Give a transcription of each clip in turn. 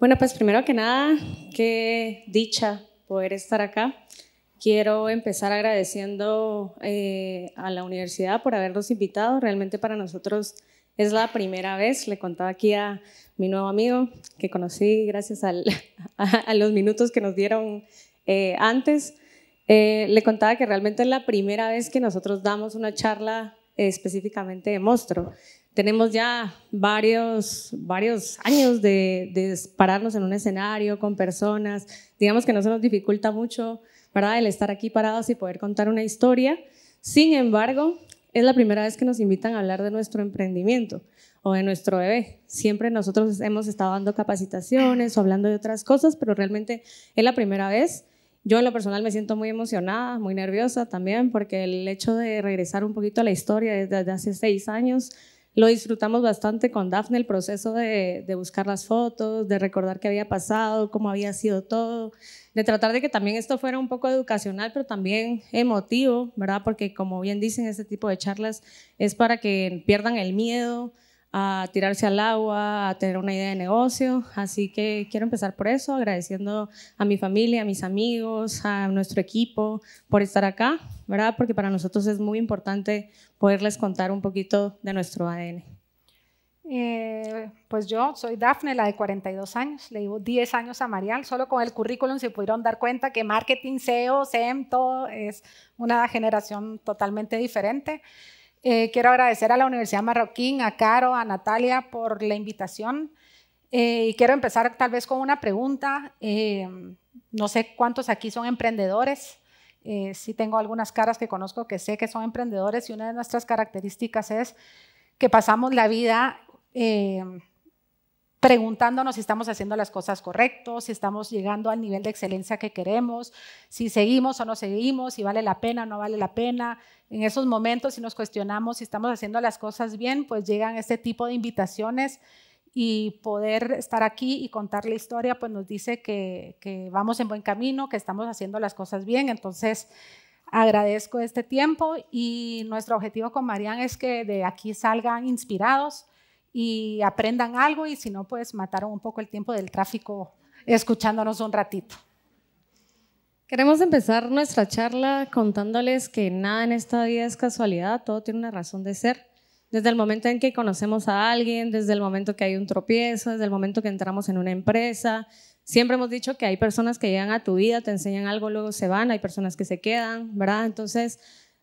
Bueno, pues primero que nada, qué dicha poder estar acá. Quiero empezar agradeciendo eh, a la universidad por habernos invitado. Realmente para nosotros es la primera vez, le contaba aquí a mi nuevo amigo que conocí gracias a, los minutos que nos dieron eh, antes. Eh, le contaba que realmente es la primera vez que nosotros damos una charla específicamente de monstruo tenemos ya varios, varios años de, de, pararnos en un escenario con personas. Digamos que no se nos dificulta mucho, ¿verdad? El estar aquí parados y poder contar una historia. Sin embargo, es la primera vez que nos invitan a hablar de nuestro emprendimiento o de nuestro bebé. Siempre nosotros hemos estado dando capacitaciones o hablando de otras cosas, pero realmente es la primera vez. Yo en lo personal me siento muy emocionada, muy nerviosa también, porque el hecho de regresar un poquito a la historia desde hace seis años, lo disfrutamos bastante con Dafne, el proceso de, buscar las fotos, de recordar qué había pasado, cómo había sido todo, de tratar de que también esto fuera un poco educacional, pero también emotivo, ¿verdad? Porque como bien dicen, este tipo de charlas es para que pierdan el miedo, a tirarse al agua, a tener una idea de negocio. Así que quiero empezar por eso, agradeciendo a mi familia, a mis amigos, a nuestro equipo por estar acá, ¿verdad? Porque para nosotros es muy importante poderles contar un poquito de nuestro ADN. Eh, pues yo soy Dafne, la de 42 años, le llevo 10 años a Marial, solo con el currículum se pudieron dar cuenta que marketing, SEO, SEM, todo es una generación totalmente diferente. Eh, quiero agradecer a la Universidad Marroquín, a Caro, a Natalia por la invitación. Eh, y quiero empezar tal vez con una pregunta. Eh, no sé cuántos aquí son emprendedores. sí tengo algunas caras que conozco que sé que son emprendedores y una de nuestras características es que pasamos la vida preguntándonos si estamos haciendo las cosas correctas, si estamos llegando al nivel de excelencia que queremos, si seguimos o no seguimos, si vale la pena o no vale la pena. En esos momentos, si nos cuestionamos si estamos haciendo las cosas bien, pues llegan este tipo de invitaciones y poder estar aquí y contar la historia, pues nos dice que, vamos en buen camino, que estamos haciendo las cosas bien. Entonces, agradezco este tiempo y nuestro objetivo con Marian es que de aquí salgan inspirados y aprendan algo y si no, pues mataron un poco el tiempo del tráfico escuchándonos un ratito. Queremos empezar nuestra charla contándoles que nada en esta vida es casualidad, todo tiene una razón de ser. Desde el momento en que conocemos a alguien, desde el momento que hay un tropiezo, desde el momento que entramos en una empresa, siempre hemos dicho que hay personas que llegan a tu vida, te enseñan algo, luego se van, hay personas que se quedan, ¿verdad? Entonces,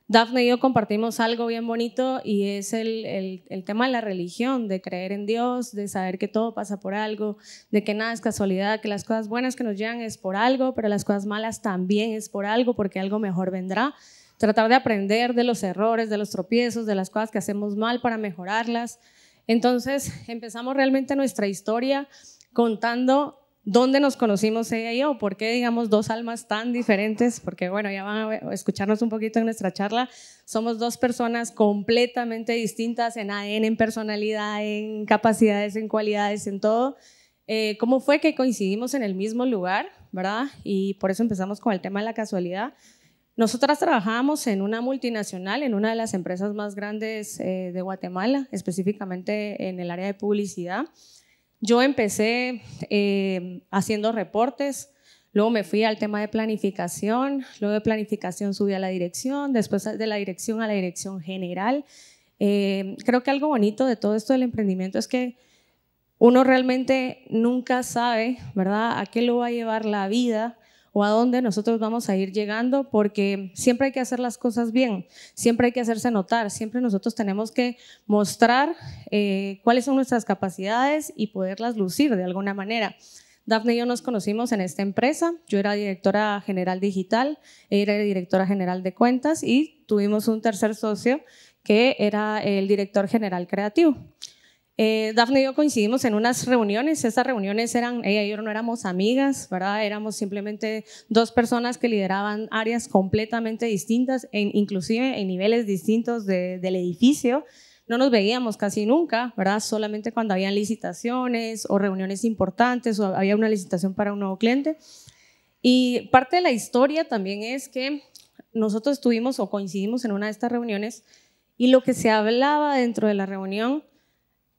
Dafne y yo compartimos algo bien bonito y es el, el, tema de la religión, de creer en Dios, de saber que todo pasa por algo, de que nada es casualidad, que las cosas buenas que nos llegan es por algo, pero las cosas malas también es por algo, porque algo mejor vendrá. Tratar de aprender de los errores, de los tropiezos, de las cosas que hacemos mal para mejorarlas. Entonces empezamos realmente nuestra historia contando dónde nos conocimos ella y yo, por qué, digamos, dos almas tan diferentes, porque bueno, ya van a escucharnos un poquito en nuestra charla, somos dos personas completamente distintas en ADN, en personalidad, en capacidades, en cualidades, en todo. Eh, ¿Cómo fue que coincidimos en el mismo lugar, verdad? Y por eso empezamos con el tema de la casualidad. Nosotras trabajábamos en una multinacional, en una de las empresas más grandes eh, de Guatemala, específicamente en el área de publicidad. Yo empecé eh, haciendo reportes, luego me fui al tema de planificación, luego de planificación subí a la dirección, después de la dirección a la dirección general. Eh, creo que algo bonito de todo esto del emprendimiento es que uno realmente nunca sabe, ¿verdad?, a qué lo va a llevar la vida o a dónde nosotros vamos a ir llegando, porque siempre hay que hacer las cosas bien, siempre hay que hacerse notar, siempre nosotros tenemos que mostrar eh, cuáles son nuestras capacidades y poderlas lucir de alguna manera. Dafne y yo nos conocimos en esta empresa. Yo era directora general digital, ella era directora general de cuentas y tuvimos un tercer socio que era el director general creativo. Eh, Dafne y yo coincidimos en unas reuniones, estas reuniones eran, ella y yo no éramos amigas, ¿verdad? Éramos simplemente dos personas que lideraban áreas completamente distintas, inclusive en niveles distintos del edificio. No nos veíamos casi nunca, ¿verdad? Solamente cuando habían licitaciones o reuniones importantes o había una licitación para un nuevo cliente. Y parte de la historia también es que nosotros estuvimos o coincidimos en una de estas reuniones y lo que se hablaba dentro de la reunión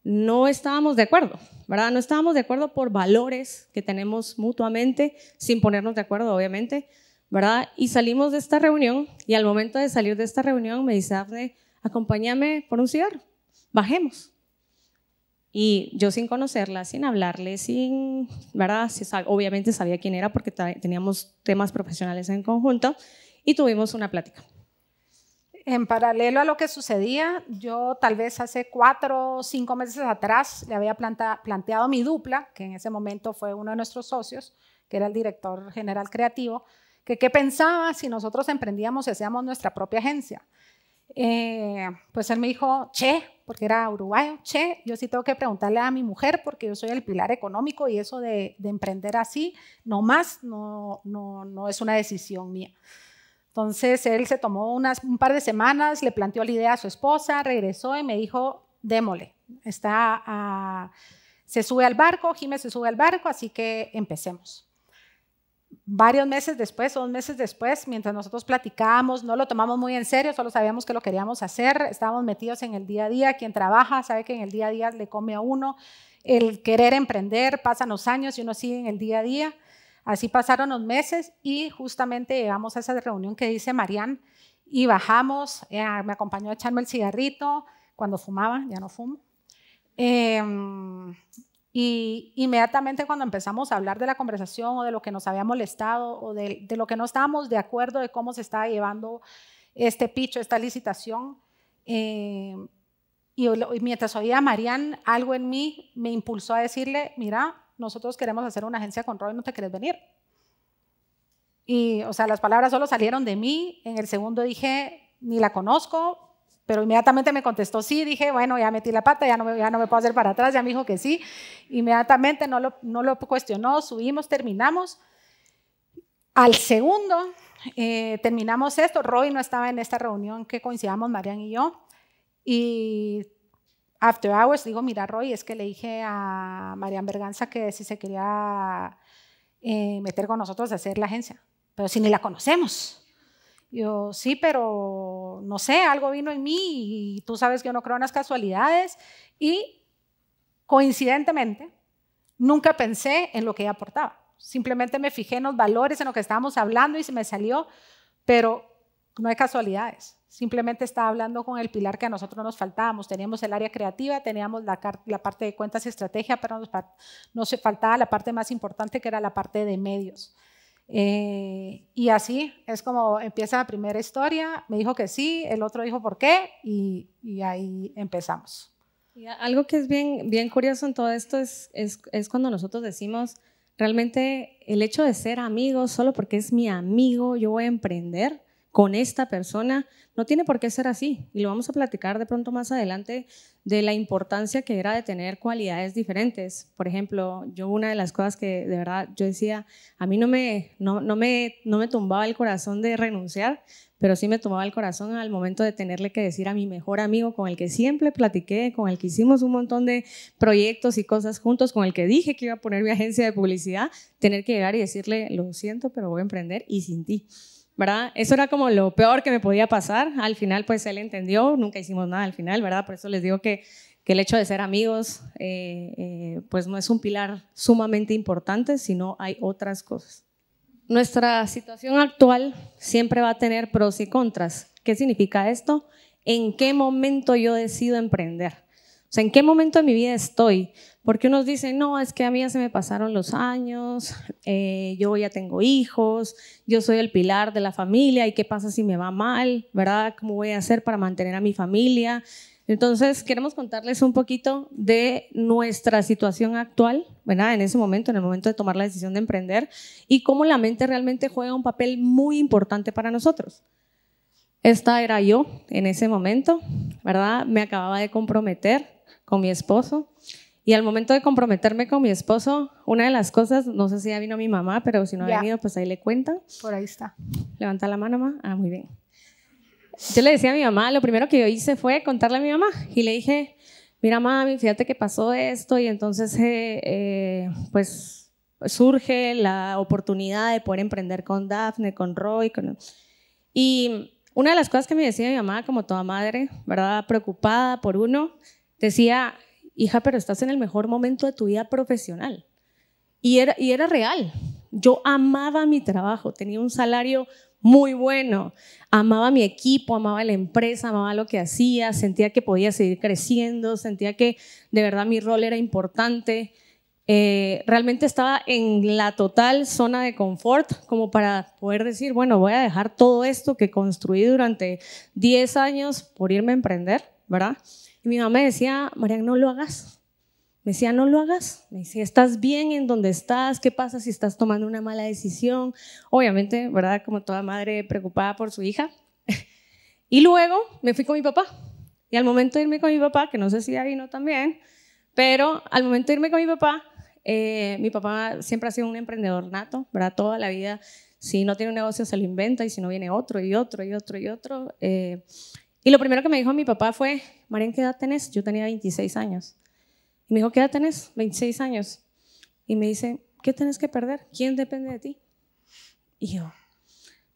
no estábamos de acuerdo, ¿verdad? No estábamos de acuerdo por valores que tenemos mutuamente, sin ponernos de acuerdo, obviamente, ¿verdad? Y salimos de esta reunión y al momento de salir de esta reunión me dice Afne, acompáñame por un cigarro, bajemos. Y yo sin conocerla, sin hablarle, sin, ¿verdad? Obviamente sabía quién era porque teníamos temas profesionales en conjunto y tuvimos una plática en paralelo a lo que sucedía, yo tal vez hace cuatro o cinco meses atrás le había planteado a mi dupla, que en ese momento fue uno de nuestros socios, que era el director general creativo, que qué pensaba si nosotros emprendíamos y hacíamos nuestra propia agencia. Eh, pues él me dijo, che, porque era uruguayo, che, yo sí tengo que preguntarle a mi mujer porque yo soy el pilar económico y eso de, de emprender así, no más, no, no, no es una decisión mía. Entonces él se tomó un par de semanas, le planteó la idea a su esposa, regresó y me dijo, démole, está se sube al barco, Jiménez se sube al barco, así que empecemos. Varios meses después, dos meses después, mientras nosotros platicábamos, no lo tomamos muy en serio, solo sabíamos que lo queríamos hacer, estábamos metidos en el día a día, quien trabaja sabe que en el día a día le come a uno, el querer emprender, pasan los años y uno sigue en el día a día. Así pasaron los meses y justamente llegamos a esa reunión que dice Marían y bajamos, eh, me acompañó a echarme el cigarrito, cuando fumaba, ya no fumo. Em, y inmediatamente cuando empezamos a hablar de la conversación o de lo que nos había molestado o de, lo que no estábamos de acuerdo de cómo se estaba llevando este picho, esta licitación, em, y, mientras oía a Marían, algo en mí me impulsó a decirle, mira, nosotros queremos hacer una agencia con Roy, ¿no te querés venir? Y, o sea, las palabras solo salieron de mí. En el segundo dije, ni la conozco, pero inmediatamente me contestó sí. Dije, bueno, ya metí la pata, ya no me, ya no me puedo hacer para atrás, ya me dijo que sí. Inmediatamente no lo, no lo cuestionó, subimos, terminamos. Al segundo, eh, terminamos esto. Roy no estaba en esta reunión que coincidamos Marian y yo. Y After Hours, digo, mira, Roy, es que le dije a Marian Berganza que si se quería eh, meter con nosotros a hacer la agencia, pero si ni la conocemos. Yo, sí, pero no sé, algo vino en mí y tú sabes que yo no creo en las casualidades y coincidentemente nunca pensé en lo que ella aportaba. Simplemente me fijé en los valores, en lo que estábamos hablando y se me salió, pero no hay casualidades. Simplemente estaba hablando con el pilar que a nosotros nos faltábamos. Teníamos el área creativa, teníamos la, parte de cuentas y estrategia, pero nos, se faltaba la parte más importante que era la parte de medios. Eh, y así es como empieza la primera historia. Me dijo que sí, el otro dijo por qué y, ahí empezamos. algo que es bien, bien curioso en todo esto es, es, es cuando nosotros decimos, realmente el hecho de ser amigos, solo porque es mi amigo, yo voy a emprender con esta persona. No tiene por qué ser así. Y lo vamos a platicar de pronto más adelante de la importancia que era de tener cualidades diferentes. Por ejemplo, yo una de las cosas que de verdad yo decía, a mí no me, no, me, no me tumbaba el corazón de renunciar, pero sí me tumbaba el corazón al momento de tenerle que decir a mi mejor amigo, con el que siempre platiqué, con el que hicimos un montón de proyectos y cosas juntos, con el que dije que iba a poner mi agencia de publicidad, tener que llegar y decirle, lo siento, pero voy a emprender y sin ti. ¿verdad? Eso era como lo peor que me podía pasar. Al final, pues él entendió, nunca hicimos nada al final, ¿verdad? Por eso les digo que, que el hecho de ser amigos, eh, eh, pues no es un pilar sumamente importante, sino hay otras cosas. Nuestra situación actual siempre va a tener pros y contras. ¿Qué significa esto? ¿En qué momento yo decido emprender? O sea, ¿en qué momento de mi vida estoy? Porque unos dicen, no, es que a mí ya se me pasaron los años, eh, yo ya tengo hijos, yo soy el pilar de la familia y qué pasa si me va mal, ¿verdad? ¿Cómo voy a hacer para mantener a mi familia? Entonces, queremos contarles un poquito de nuestra situación actual, ¿verdad? En ese momento, en el momento de tomar la decisión de emprender y cómo la mente realmente juega un papel muy importante para nosotros. Esta era yo en ese momento, ¿verdad? Me acababa de comprometer con mi esposo. Y al momento de comprometerme con mi esposo, una de las cosas, no sé si ya vino mi mamá, pero si no ha venido, pues ahí le cuenta. Por ahí está. Levanta la mano, mamá. Ah, muy bien. Yo le decía a mi mamá, lo primero que yo hice fue contarle a mi mamá y le dije, mira mami, fíjate que pasó esto y entonces eh, eh, pues surge la oportunidad de poder emprender con Daphne, con Roy. Con... Y una de las cosas que me decía mi mamá, como toda madre, ¿verdad? Preocupada por uno, decía, hija, pero estás en el mejor momento de tu vida profesional. Y era, era real. Yo amaba mi trabajo, tenía un salario muy bueno, amaba mi equipo, amaba la empresa, amaba lo que hacía, sentía que podía seguir creciendo, sentía que de verdad mi rol era importante. Eh, realmente estaba en la total zona de confort como para poder decir, bueno, voy a dejar todo esto que construí durante 10 años por irme a emprender, ¿verdad? Y mi mamá me decía, María, no lo hagas. Me decía, no lo hagas. Me decía, ¿estás bien en donde estás? ¿Qué pasa si estás tomando una mala decisión? Obviamente, ¿verdad? Como toda madre preocupada por su hija. y luego me fui con mi papá. Y al momento de irme con mi papá, que no sé si ahí no también, pero al momento de irme con mi papá, eh, mi papá siempre ha sido un emprendedor nato, ¿verdad? Toda la vida, si no tiene un negocio, se lo inventa y si no viene otro y otro y otro y otro. Eh, y lo primero que me dijo mi papá fue, Marian, ¿qué edad tenés? Yo tenía 26 años. Y me dijo, ¿qué edad tenés? 26 años. Y me dice, ¿qué tenés que perder? ¿Quién depende de ti? Y yo,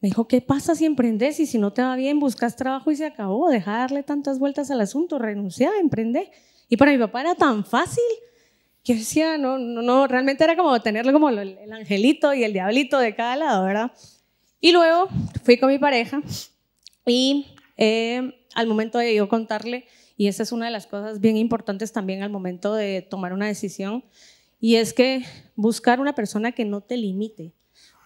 me dijo, ¿qué pasa si emprendes y si no te va bien, buscas trabajo y se acabó? Deja de darle tantas vueltas al asunto, renuncia, emprende. Y para mi papá era tan fácil que decía, no, no, no, realmente era como tenerlo como el angelito y el diablito de cada lado, ¿verdad? Y luego fui con mi pareja y eh, al momento de yo contarle, y esa es una de las cosas bien importantes también al momento de tomar una decisión, y es que buscar una persona que no te limite,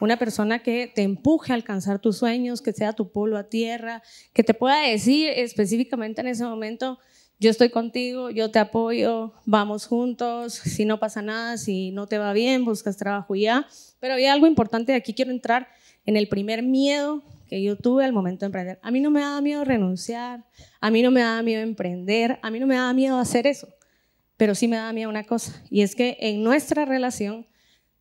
una persona que te empuje a alcanzar tus sueños, que sea tu pueblo a tierra, que te pueda decir específicamente en ese momento, yo estoy contigo, yo te apoyo, vamos juntos, si no pasa nada, si no te va bien, buscas trabajo ya. Pero hay algo importante, aquí quiero entrar en el primer miedo que yo tuve al momento de emprender. A mí no me daba miedo renunciar, a mí no me daba miedo emprender, a mí no me daba miedo hacer eso, pero sí me daba miedo una cosa, y es que en nuestra relación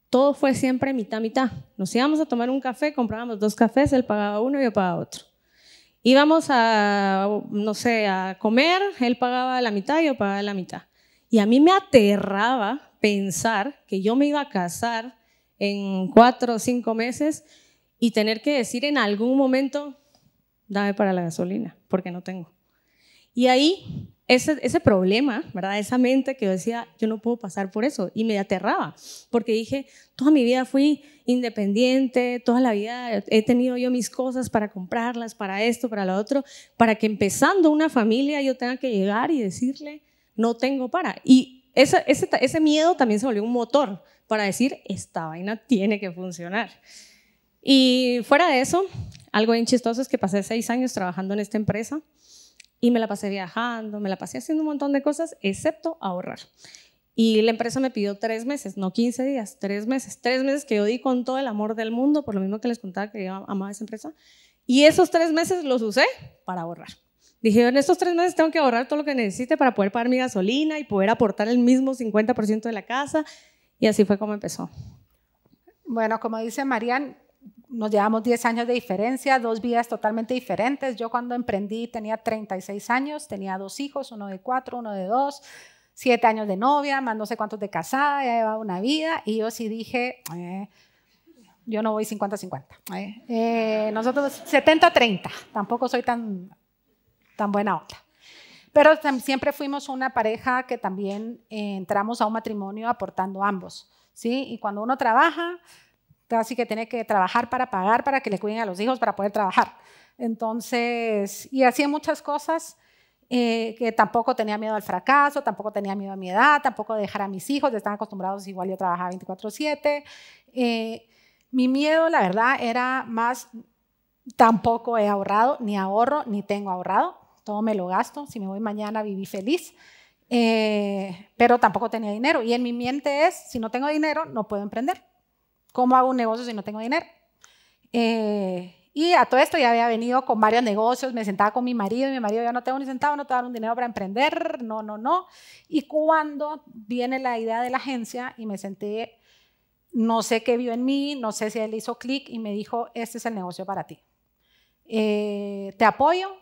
todo fue siempre mitad-mitad. Nos íbamos a tomar un café, comprábamos dos cafés, él pagaba uno y yo pagaba otro. Íbamos a, no sé, a comer, él pagaba la mitad y yo pagaba la mitad. Y a mí me aterraba pensar que yo me iba a casar en cuatro o cinco meses y tener que decir en algún momento, dame para la gasolina, porque no tengo. Y ahí ese, ese, problema, ¿verdad? Esa mente que decía, yo no puedo pasar por eso, y me aterraba, porque dije, toda mi vida fui independiente, toda la vida he tenido yo mis cosas para comprarlas, para esto, para lo otro, para que empezando una familia yo tenga que llegar y decirle, no tengo para. Y ese, ese miedo también se volvió un motor para decir, esta vaina tiene que funcionar. Y fuera de eso, algo bien chistoso es que pasé seis años trabajando en esta empresa y me la pasé viajando, me la pasé haciendo un montón de cosas, excepto ahorrar. Y la empresa me pidió tres meses, no 15 días, tres meses. Tres meses que yo di con todo el amor del mundo, por lo mismo que les contaba que yo amaba esa empresa. Y esos tres meses los usé para ahorrar. Dije, en estos tres meses tengo que ahorrar todo lo que necesite para poder pagar mi gasolina y poder aportar el mismo 50% de la casa. Y así fue como empezó. Bueno, como dice Marian, nos llevamos 10 años de diferencia, dos vidas totalmente diferentes. Yo cuando emprendí tenía 36 años, tenía dos hijos, uno de cuatro, uno de dos, siete años de novia, más no sé cuántos de casada, ya llevaba una vida. Y yo sí dije, eh, yo no voy 50-50. Eh, eh, nosotros 70-30, tampoco soy tan, tan buena onda. Pero siempre fuimos una pareja que también entramos a un matrimonio aportando ambos. ¿sí? Y cuando uno trabaja Así que tiene que trabajar para pagar, para que le cuiden a los hijos, para poder trabajar. Entonces, y hacía muchas cosas eh, que tampoco tenía miedo al fracaso, tampoco tenía miedo a mi edad, tampoco dejar a mis hijos, están acostumbrados igual yo trabajaba 24/7. Eh, mi miedo, la verdad, era más, tampoco he ahorrado, ni ahorro, ni tengo ahorrado, todo me lo gasto, si me voy mañana viví feliz. Eh, pero tampoco tenía dinero y en mi mente es, si no tengo dinero, no puedo emprender. ¿Cómo hago un negocio si no tengo dinero? Eh, y a todo esto ya había venido con varios negocios, me sentaba con mi marido y mi marido, ya no tengo ni centavo, no te dan un dinero para emprender, no, no, no. Y cuando viene la idea de la agencia y me senté, no sé qué vio en mí, no sé si él hizo clic y me dijo, este es el negocio para ti. Eh, te apoyo,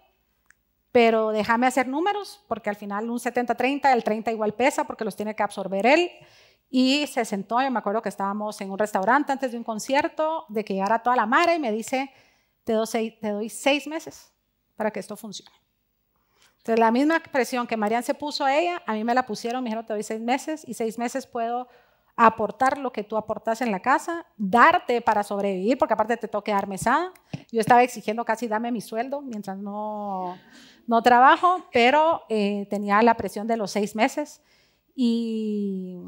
pero déjame hacer números, porque al final un 70-30, el 30 igual pesa porque los tiene que absorber él, y se sentó, yo me acuerdo que estábamos en un restaurante antes de un concierto, de que llegara toda la mara y me dice, te doy, seis, te doy meses para que esto funcione. Entonces la misma presión que Marian se puso a ella, a mí me la pusieron, me dijeron, te doy seis meses y seis meses puedo aportar lo que tú aportas en la casa, darte para sobrevivir, porque aparte te toque dar mesada. Yo estaba exigiendo casi dame mi sueldo mientras no, no trabajo, pero eh, tenía la presión de los seis meses y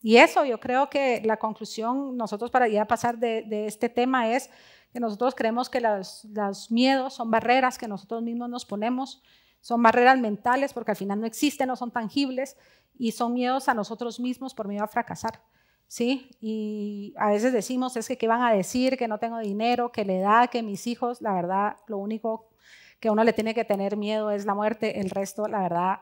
y eso, yo creo que la conclusión, nosotros para ya pasar de, este tema es que nosotros creemos que los miedos son barreras que nosotros mismos nos ponemos, son barreras mentales porque al final no existen, no son tangibles y son miedos a nosotros mismos por miedo a fracasar. ¿sí? Y a veces decimos, es que qué van a decir, que no tengo dinero, que la edad, que mis hijos, la verdad, lo único que uno le tiene que tener miedo es la muerte, el resto, la verdad,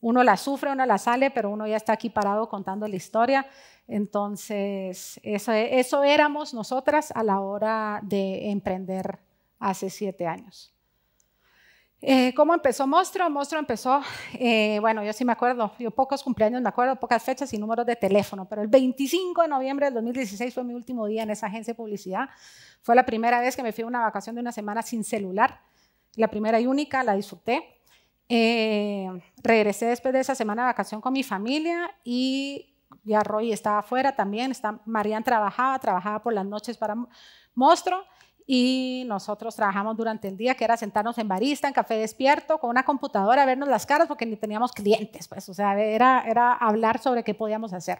uno la sufre, uno la sale, pero uno ya está aquí parado contando la historia. Entonces, eso, éramos nosotras a la hora de emprender hace siete años. Eh, ¿Cómo empezó Monstruo? Monstruo empezó, eh, bueno, yo sí me acuerdo, yo pocos cumpleaños me acuerdo, pocas fechas y números de teléfono, pero el 25 de noviembre del 2016 fue mi último día en esa agencia de publicidad. Fue la primera vez que me fui a una vacación de una semana sin celular, la primera y única, la disfruté. Eh, regresé después de esa semana de vacación con mi familia y ya Roy estaba afuera también. Está, Marian trabajaba, trabajaba por las noches para Monstruo y nosotros trabajamos durante el día, que era sentarnos en barista, en café despierto, con una computadora, vernos las caras porque ni teníamos clientes, pues, o sea, era, era hablar sobre qué podíamos hacer.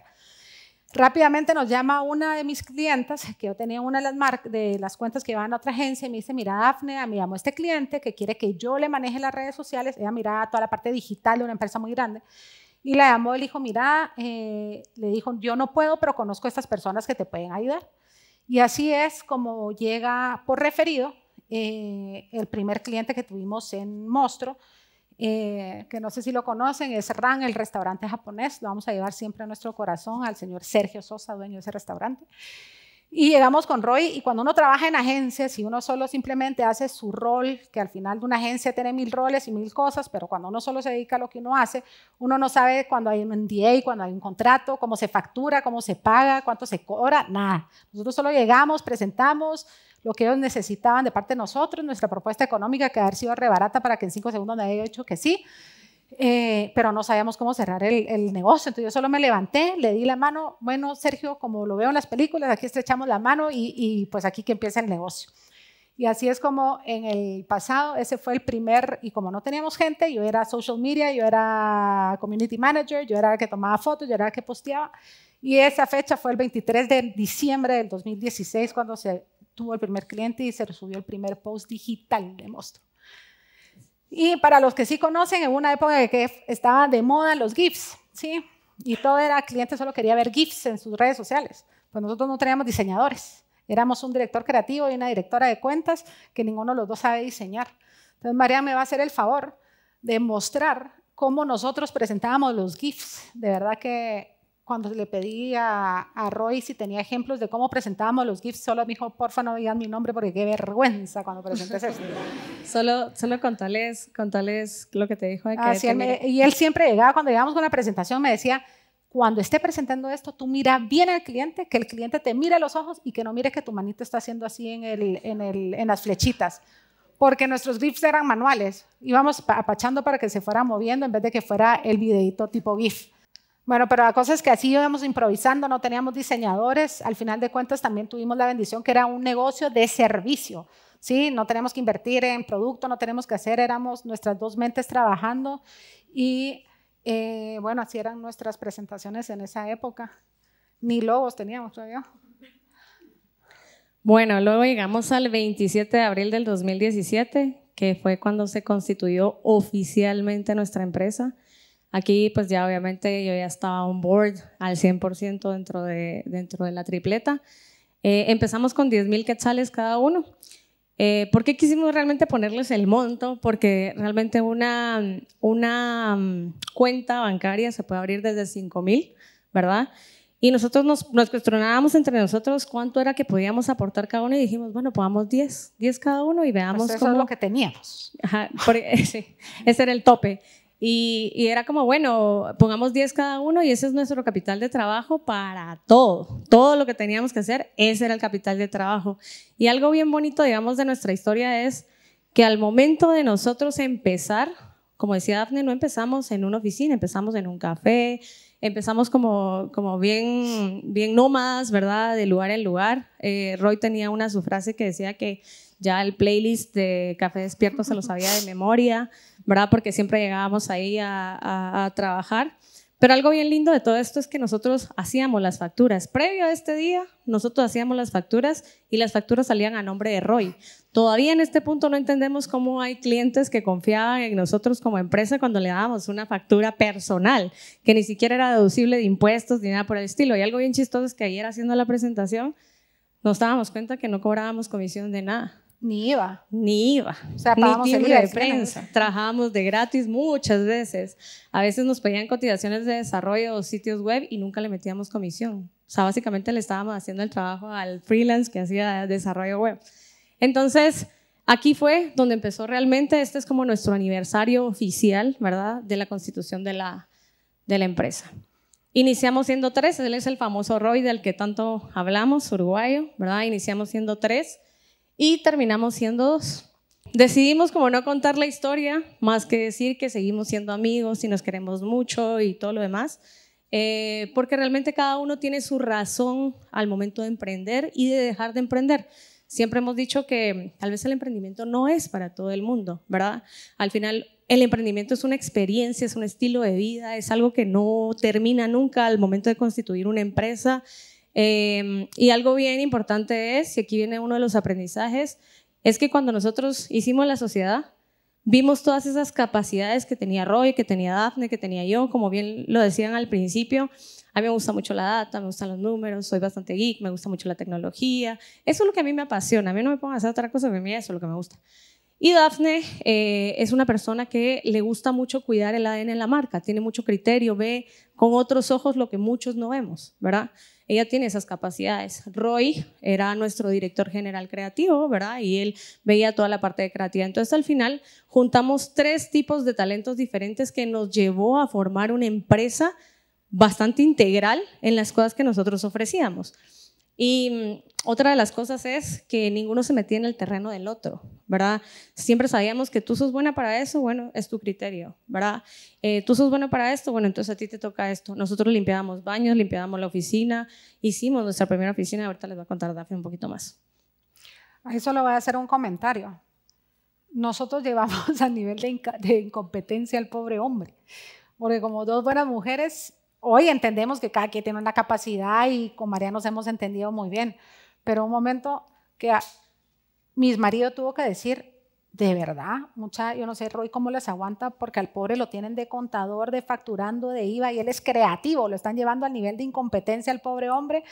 Rápidamente nos llama una de mis clientas, que yo tenía una de las, de las cuentas que iban a otra agencia, y me dice, mira, Dafne, me amo este cliente que quiere que yo le maneje las redes sociales, ella mira toda la parte digital de una empresa muy grande, y le llamó, le dijo, mira, eh, le dijo, yo no puedo, pero conozco a estas personas que te pueden ayudar. Y así es como llega por referido eh, el primer cliente que tuvimos en Mostro, eh, que no sé si lo conocen, es RAN, el restaurante japonés. Lo vamos a llevar siempre a nuestro corazón al señor Sergio Sosa, dueño de ese restaurante. Y llegamos con Roy y cuando uno trabaja en agencias y uno solo simplemente hace su rol, que al final de una agencia tiene mil roles y mil cosas, pero cuando uno solo se dedica a lo que uno hace, uno no sabe cuando hay un NDA, cuando hay un contrato, cómo se factura, cómo se paga, cuánto se cobra, nada. Nosotros solo llegamos, presentamos, lo que ellos necesitaban de parte de nosotros, nuestra propuesta económica que haber sido rebarata para que en cinco segundos me haya hecho que sí, eh, pero no sabíamos cómo cerrar el, negocio. Entonces yo solo me levanté, le di la mano, bueno, Sergio, como lo veo en las películas, aquí estrechamos la mano y, y pues aquí que empieza el negocio. Y así es como en el pasado, ese fue el primer, y como no teníamos gente, yo era social media, yo era community manager, yo era la que tomaba fotos, yo era la que posteaba. Y esa fecha fue el 23 de diciembre del 2016 cuando se tuvo el primer cliente y se subió el primer post digital de Monstruo. Y para los que sí conocen, en una época que estaban de moda los GIFs, ¿sí? Y todo era, cliente solo quería ver GIFs en sus redes sociales. Pues nosotros no teníamos diseñadores. Éramos un director creativo y una directora de cuentas que ninguno de los dos sabe diseñar. Entonces María me va a hacer el favor de mostrar cómo nosotros presentábamos los GIFs. De verdad que cuando le pedí a, a, Roy si tenía ejemplos de cómo presentábamos los GIFs, solo me dijo, porfa, no digan mi nombre porque qué vergüenza cuando presentes eso. solo solo contales, contales lo que te dijo. y él siempre llegaba, cuando llegábamos con la presentación, me decía, cuando esté presentando esto, tú mira bien al cliente, que el cliente te mire los ojos y que no mire que tu manito está haciendo así en, el, en, en las flechitas. Porque nuestros GIFs eran manuales. Íbamos apachando para que se fuera moviendo en vez de que fuera el videito tipo GIF. Bueno, pero la cosa es que así íbamos improvisando, no teníamos diseñadores. Al final de cuentas también tuvimos la bendición que era un negocio de servicio. ¿sí? No tenemos que invertir en producto, no tenemos que hacer, éramos nuestras dos mentes trabajando y eh, bueno, así eran nuestras presentaciones en esa época. Ni lobos teníamos todavía. Bueno, luego llegamos al 27 de abril del 2017, que fue cuando se constituyó oficialmente nuestra empresa. Aquí pues ya obviamente yo ya estaba on board al 100% dentro de, dentro de la tripleta. Eh, empezamos con 10.000 quetzales cada uno. Eh, ¿Por qué quisimos realmente ponerles el monto? Porque realmente una, una mm, cuenta bancaria se puede abrir desde 5.000, mil, ¿verdad? Y nosotros nos, nos, cuestionábamos entre nosotros cuánto era que podíamos aportar cada uno y dijimos, bueno, podamos 10, 10 cada uno y veamos pues eso cómo... es lo que teníamos. E, ese era el tope. Y, era como, bueno, pongamos 10 cada uno y ese es nuestro capital de trabajo para todo. Todo lo que teníamos que hacer, ese era el capital de trabajo. Y algo bien bonito, digamos, de nuestra historia es que al momento de nosotros empezar, como decía Dafne, no empezamos en una oficina, empezamos en un café, empezamos como, como bien, bien nómadas, ¿verdad? De lugar en lugar. Eh, Roy tenía una su frase que decía que ya el playlist de Café Despierto se lo sabía de memoria, ¿verdad? Porque siempre llegábamos ahí a, a trabajar. Pero algo bien lindo de todo esto es que nosotros hacíamos las facturas. Previo a este día, nosotros hacíamos las facturas y las facturas salían a nombre de Roy. Todavía en este punto no entendemos cómo hay clientes que confiaban en nosotros como empresa cuando le dábamos una factura personal, que ni siquiera era deducible de impuestos ni nada por el estilo. Y algo bien chistoso es que ayer haciendo la presentación nos dábamos cuenta que no cobrábamos comisión de nada. Ni iba. Ni iba. O sea, Ni de prensa. Trabajamos de gratis muchas veces. A veces nos pedían cotizaciones de desarrollo o sitios web y nunca le metíamos comisión. O sea, básicamente le estábamos haciendo el trabajo al freelance que hacía desarrollo web. Entonces, aquí fue donde empezó realmente. Este es como nuestro aniversario oficial, ¿verdad?, de la constitución de la, de la empresa. Iniciamos siendo tres. Él es el famoso Roy del que tanto hablamos, uruguayo, ¿verdad? Iniciamos siendo tres y terminamos siendo dos. Decidimos como no contar la historia, más que decir que seguimos siendo amigos y nos queremos mucho y todo lo demás, eh, porque realmente cada uno tiene su razón al momento de emprender y de dejar de emprender. Siempre hemos dicho que tal vez el emprendimiento no es para todo el mundo, ¿verdad? Al final el emprendimiento es una experiencia, es un estilo de vida, es algo que no termina nunca al momento de constituir una empresa, Em, y algo bien importante es, y aquí viene uno de los aprendizajes, es que cuando nosotros hicimos la sociedad, vimos todas esas capacidades que tenía Roy, que tenía Daphne, que tenía yo, como bien lo decían al principio. A mí me gusta mucho la data, me gustan los números, soy bastante geek, me gusta mucho la tecnología. Eso es lo que a mí me apasiona. A mí no me pongo a hacer otra cosa, a mí eso es lo que me gusta. Y Dafne eh, es una persona que le gusta mucho cuidar el ADN en la marca, tiene mucho criterio, ve con otros ojos lo que muchos no vemos, ¿verdad? Ella tiene esas capacidades. Roy era nuestro director general creativo, ¿verdad? Y él veía toda la parte de creatividad. Entonces al final juntamos tres tipos de talentos diferentes que nos llevó a formar una empresa bastante integral en las cosas que nosotros ofrecíamos. Y mm, otra de las cosas es que ninguno se metía en el terreno del otro, ¿verdad? Siempre sabíamos que tú sos buena para eso, bueno, es tu criterio, ¿verdad? Eh, tú sos buena para esto, bueno, entonces a ti te toca esto. Nosotros limpiábamos baños, limpiábamos la oficina, hicimos nuestra primera oficina, ahorita les va a contar Dafne un poquito más. A eso le voy a hacer un comentario. Nosotros llevamos a nivel de, de incompetencia al pobre hombre, porque como dos buenas mujeres, hoy entendemos que cada quien tiene una capacidad y con María nos hemos entendido muy bien, pero un momento que a, mis marido tuvo que decir, de verdad, mucha, yo no sé, Roy, cómo les aguanta, porque al pobre lo tienen de contador, de facturando, de IVA, y él es creativo, lo están llevando al nivel de incompetencia al pobre hombre,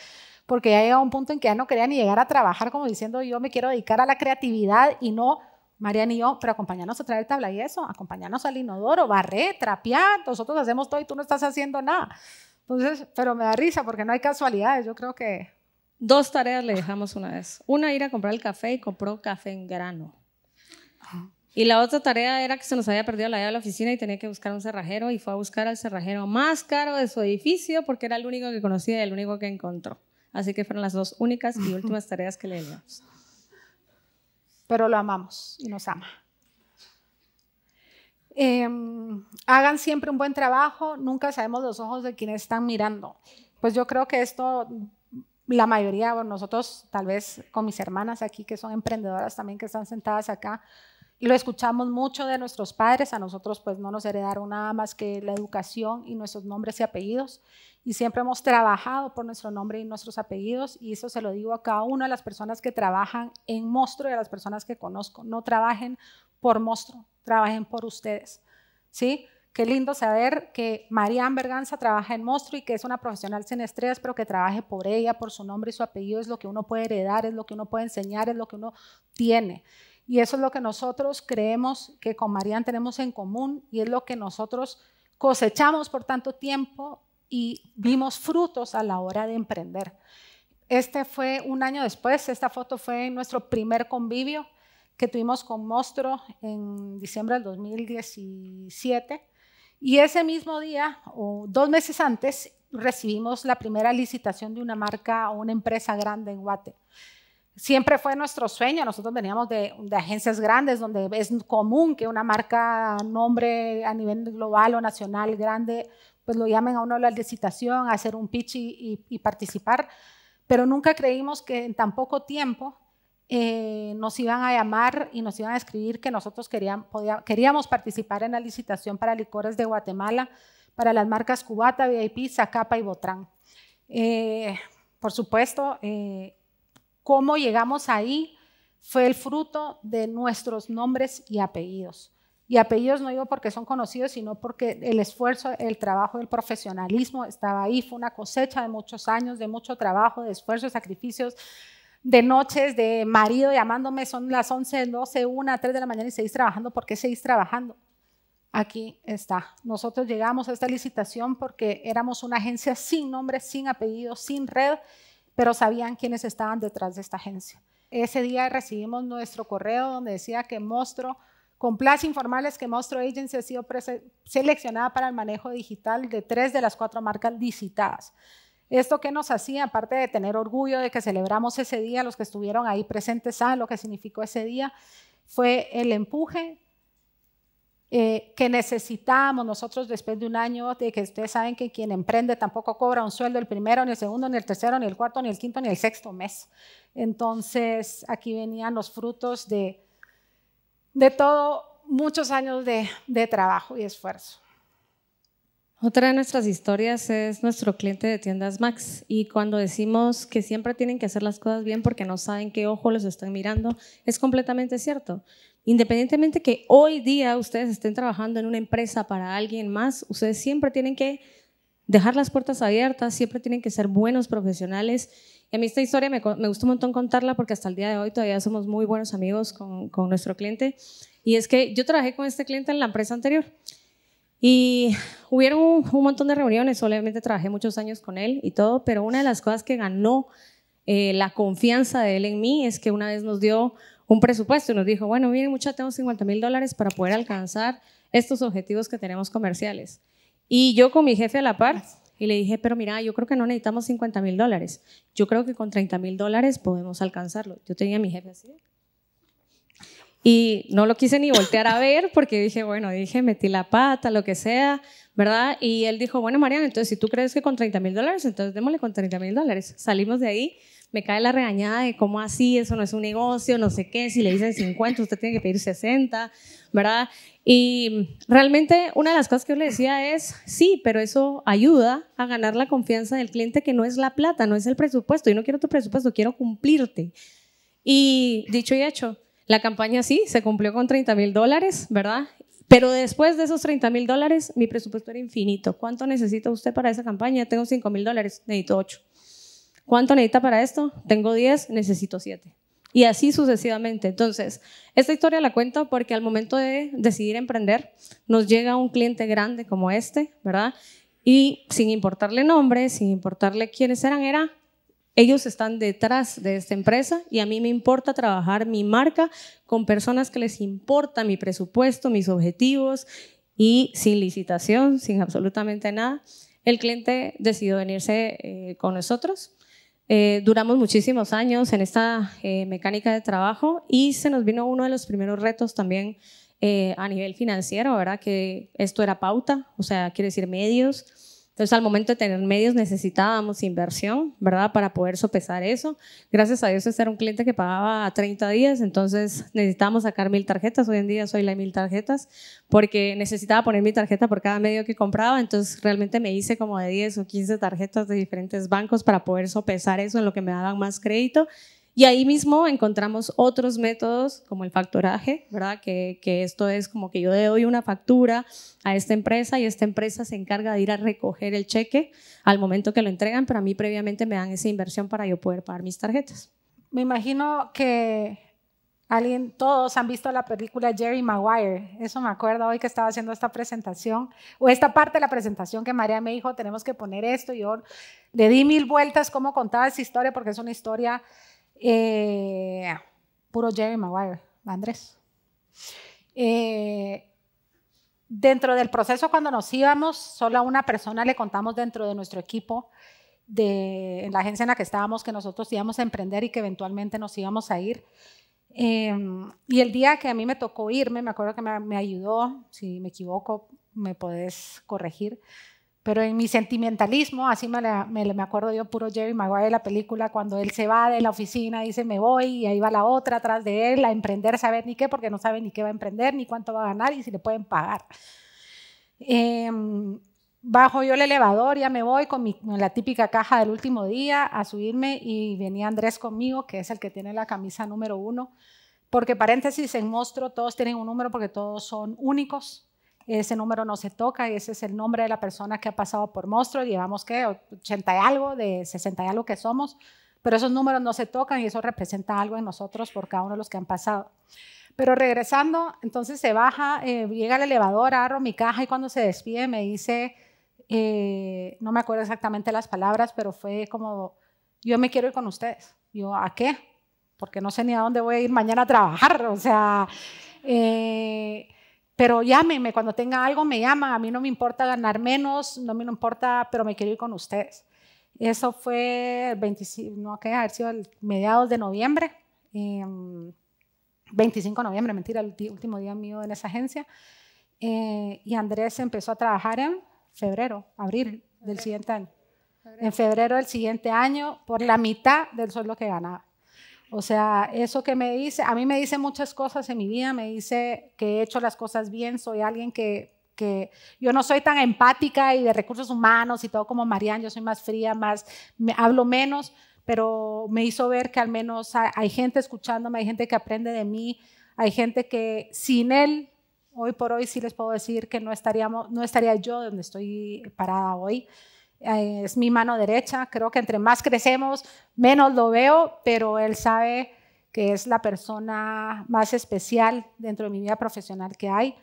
porque ya llega un punto en que ya no quería ni llegar a trabajar, como diciendo, yo me quiero dedicar a la creatividad y no, María y yo, pero acompañarnos a traer tabla y eso, acompañarnos al inodoro, barré, trapear, nosotros hacemos todo y tú no estás haciendo nada. Entonces, pero me da risa porque no hay casualidades, yo creo que Dos tareas le dejamos una vez. Una, ir a comprar el café y compró café en grano. Y la otra tarea era que se nos había perdido la idea de la oficina y tenía que buscar un cerrajero y fue a buscar al cerrajero más caro de su edificio porque era el único que conocía y el único que encontró. Así que fueron las dos únicas y últimas tareas que le dimos. Pero lo amamos y nos ama. Em, hagan siempre un buen trabajo, nunca sabemos los ojos de quienes están mirando. Pues yo creo que esto la mayoría, bueno, nosotros tal vez con mis hermanas aquí que son emprendedoras también que están sentadas acá, y lo escuchamos mucho de nuestros padres, a nosotros pues no nos heredaron nada más que la educación y nuestros nombres y apellidos, y siempre hemos trabajado por nuestro nombre y nuestros apellidos, y eso se lo digo a cada una de las personas que trabajan en Mostro y a las personas que conozco, no trabajen por Mostro, trabajen por ustedes, ¿sí? Qué lindo saber que María Berganza trabaja en Monstruo y que es una profesional sin estrés, pero que trabaje por ella, por su nombre y su apellido, es lo que uno puede heredar, es lo que uno puede enseñar, es lo que uno tiene. Y eso es lo que nosotros creemos que con María tenemos en común y es lo que nosotros cosechamos por tanto tiempo y vimos frutos a la hora de emprender. Este fue un año después, esta foto fue nuestro primer convivio que tuvimos con Mostro en diciembre del 2017 y ese mismo día, o dos meses antes, recibimos la primera licitación de una marca o una empresa grande en Guate. Siempre fue nuestro sueño, nosotros veníamos de, agencias grandes donde es común que una marca, nombre a nivel global o nacional grande, pues lo llamen a uno a la licitación, a hacer un pitch y participar, pero nunca creímos que en tan poco tiempo eh, nos iban a llamar y nos iban a escribir que nosotros queríamos participar en la licitación para licores de Guatemala, para las marcas Cubata, VIP, Zacapa y Botrán. Eh, por supuesto, eh, cómo llegamos ahí fue el fruto de nuestros nombres y apellidos. Y apellidos no digo porque son conocidos, sino porque el esfuerzo, el trabajo, el profesionalismo estaba ahí. Fue una cosecha de muchos años, de mucho trabajo, de esfuerzos, sacrificios, de noches de marido llamándome, son las 11, 12, 1, 3 de la mañana y seguís trabajando. ¿Por qué seguís trabajando? Aquí está. Nosotros llegamos a esta licitación porque éramos una agencia sin nombre, sin apellido, sin red, pero sabían quiénes estaban detrás de esta agencia. Ese día recibimos nuestro correo donde decía que Mostro, con plazo informales que Mostro Agency ha sido seleccionada para el manejo digital de tres de las cuatro marcas licitadas. Esto que nos hacía, aparte de tener orgullo de que celebramos ese día, los que estuvieron ahí presentes saben lo que significó ese día, fue el empuje eh, que necesitábamos nosotros después de un año, de que ustedes saben que quien emprende tampoco cobra un sueldo el primero, ni el segundo, ni el tercero, ni el cuarto, ni el quinto, ni el sexto mes. Entonces, aquí venían los frutos de, de todo, muchos años de trabajo y esfuerzo. Otra de nuestras historias es nuestro cliente de tiendas Max y cuando decimos que siempre tienen que hacer las cosas bien porque no saben qué ojo los están mirando, es completamente cierto. Independientemente que hoy día ustedes estén trabajando en una empresa para alguien más, ustedes siempre tienen que dejar las puertas abiertas, siempre tienen que ser buenos profesionales. Y a mí esta historia me, me gusta un montón contarla porque hasta el día de hoy todavía somos muy buenos amigos con, con nuestro cliente. Y es que yo trabajé con este cliente en la empresa anterior. Y hubieron un, montón de reuniones, obviamente trabajé muchos años con él y todo, pero una de las cosas que ganó eh, la confianza de él en mí es que una vez nos dio un presupuesto y nos dijo, bueno, miren muchachos, tenemos 50 mil dólares para poder alcanzar estos objetivos que tenemos comerciales. Y yo con mi jefe a la par, y le dije, pero mira, yo creo que no necesitamos 50 mil dólares. Yo creo que con 30 mil dólares podemos alcanzarlo. Yo tenía a mi jefe así. Y no lo quise ni voltear a ver porque dije, bueno, dije, metí la pata, lo que sea, ¿verdad? Y él dijo, bueno, Mariana, entonces si tú crees que con 30 mil dólares, entonces démosle con 30 mil dólares. Salimos de ahí, me cae la regañada de cómo así, eso no es un negocio, no sé qué, si le dicen 50, usted tiene que pedir 60, ¿verdad? Y realmente una de las cosas que yo le decía es, sí, pero eso ayuda a ganar la confianza del cliente que no es la plata, no es el presupuesto, yo no quiero tu presupuesto, quiero cumplirte. Y dicho y hecho, la campaña sí, se cumplió con 30 mil dólares, ¿verdad? Pero después de esos 30 mil dólares, mi presupuesto era infinito. ¿Cuánto necesita usted para esa campaña? Tengo 5 mil dólares, necesito 8. ¿Cuánto necesita para esto? Tengo 10, necesito 7. Y así sucesivamente. Entonces, esta historia la cuento porque al momento de decidir emprender, nos llega un cliente grande como este, ¿verdad? Y sin importarle nombre, sin importarle quiénes eran, era ellos están detrás de esta empresa y a mí me importa trabajar mi marca con personas que les importa mi presupuesto, mis objetivos y sin licitación, sin absolutamente nada. El cliente decidió venirse eh, con nosotros. Eh, duramos muchísimos años en esta eh, mecánica de trabajo y se nos vino uno de los primeros retos también a nivel financiero, ¿verdad? Que esto era pauta, o sea, quiere decir medios. Entonces, al momento de tener medios necesitábamos inversión, ¿verdad? Para poder sopesar eso. Gracias a Dios, este era un cliente que pagaba a 30 días, entonces necesitábamos sacar mil tarjetas. Hoy en día soy la mil tarjetas, porque necesitaba poner mi tarjeta por cada medio que compraba, entonces realmente me hice como de 10 o 15 tarjetas de diferentes bancos para poder sopesar eso en lo que me daban más crédito y ahí mismo encontramos otros métodos como el factoraje, ¿verdad? Que, esto es como que yo le doy una factura a esta empresa y esta empresa se encarga de ir a recoger el cheque al momento que lo entregan, pero a mí previamente me dan esa inversión para yo poder pagar mis tarjetas. Me imagino que Alguien, todos han visto la película Jerry Maguire. Eso me acuerdo hoy que estaba haciendo esta presentación, o esta parte de la presentación que María me dijo, tenemos que poner esto. Y yo le di mil vueltas cómo contar esa historia, porque es una historia eh, puro Jerry Maguire, Andrés. Eh, dentro del proceso, cuando nos íbamos, solo a una persona le contamos dentro de nuestro equipo, de, en la agencia en la que estábamos, que nosotros íbamos a emprender y que eventualmente nos íbamos a ir. Eh, y el día que a mí me tocó irme, me acuerdo que me, me ayudó, si me equivoco, me podés corregir, pero en mi sentimentalismo, así me, acuerdo yo puro Jerry Maguire de la película, cuando él se va de la oficina, dice me voy, y ahí va la otra atrás de él a emprender, saber ni qué, porque no sabe ni qué va a emprender, ni cuánto va a ganar y si le pueden pagar. Em, bajo yo el elevador, ya me voy con, con la típica caja del último día a subirme y venía Andrés conmigo, que es el que tiene la camisa número uno, porque paréntesis, en Monstruo todos tienen un número porque todos son únicos, ese número no se toca, y ese es el nombre de la persona que ha pasado por monstruo, llevamos que 80 y algo, de 60 y algo que somos, pero esos números no se tocan y eso representa algo en nosotros por cada uno de los que han pasado. Pero regresando, entonces se baja, eh, llega al elevador, agarro mi caja y cuando se despide me dice, eh, no me acuerdo exactamente las palabras, pero fue como, yo me quiero ir con ustedes. Yo, ¿a qué? Porque no sé ni a dónde voy a ir mañana a trabajar. O sea, eh, pero llámeme cuando tenga algo me llama. a mí no me importa ganar menos, no me importa, pero me quiero ir con ustedes. Eso fue el 25, no, que haber sido el mediados de noviembre, 25 em, de noviembre, mentira, el último día mío en esa agencia. Eh, y Andrés empezó a trabajar en febrero, abril del siguiente año. En febrero del siguiente año, por la mitad del sueldo que ganaba. O sea, eso que me dice, a mí me dice muchas cosas en mi vida, me dice que he hecho las cosas bien, soy alguien que, que yo no soy tan empática y de recursos humanos y todo como Marian, yo soy más fría, más, hablo menos, pero me hizo ver que al menos hay, hay gente escuchándome, hay gente que aprende de mí, hay gente que sin él, hoy por hoy sí les puedo decir que no, estaríamos, no estaría yo donde estoy parada hoy. Eh, es mi mano derecha. Creo que entre más crecemos, menos lo veo, pero él sabe que es la persona más especial dentro de mi vida profesional que hay.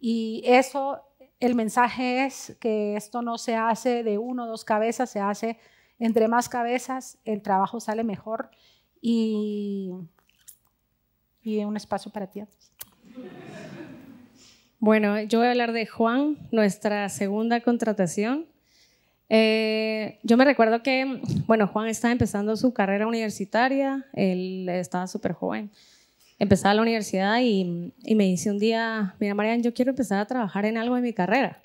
Y eso, el mensaje es que esto no se hace de uno o dos cabezas, se hace entre más cabezas, el trabajo sale mejor y, y un espacio para ti. Bueno, yo voy a hablar de Juan, nuestra segunda contratación. Eh, yo me recuerdo que, bueno, Juan estaba empezando su carrera universitaria, él estaba súper joven. Empezaba la universidad y, me dice un día, mira Marian, yo quiero empezar a trabajar en algo en mi carrera.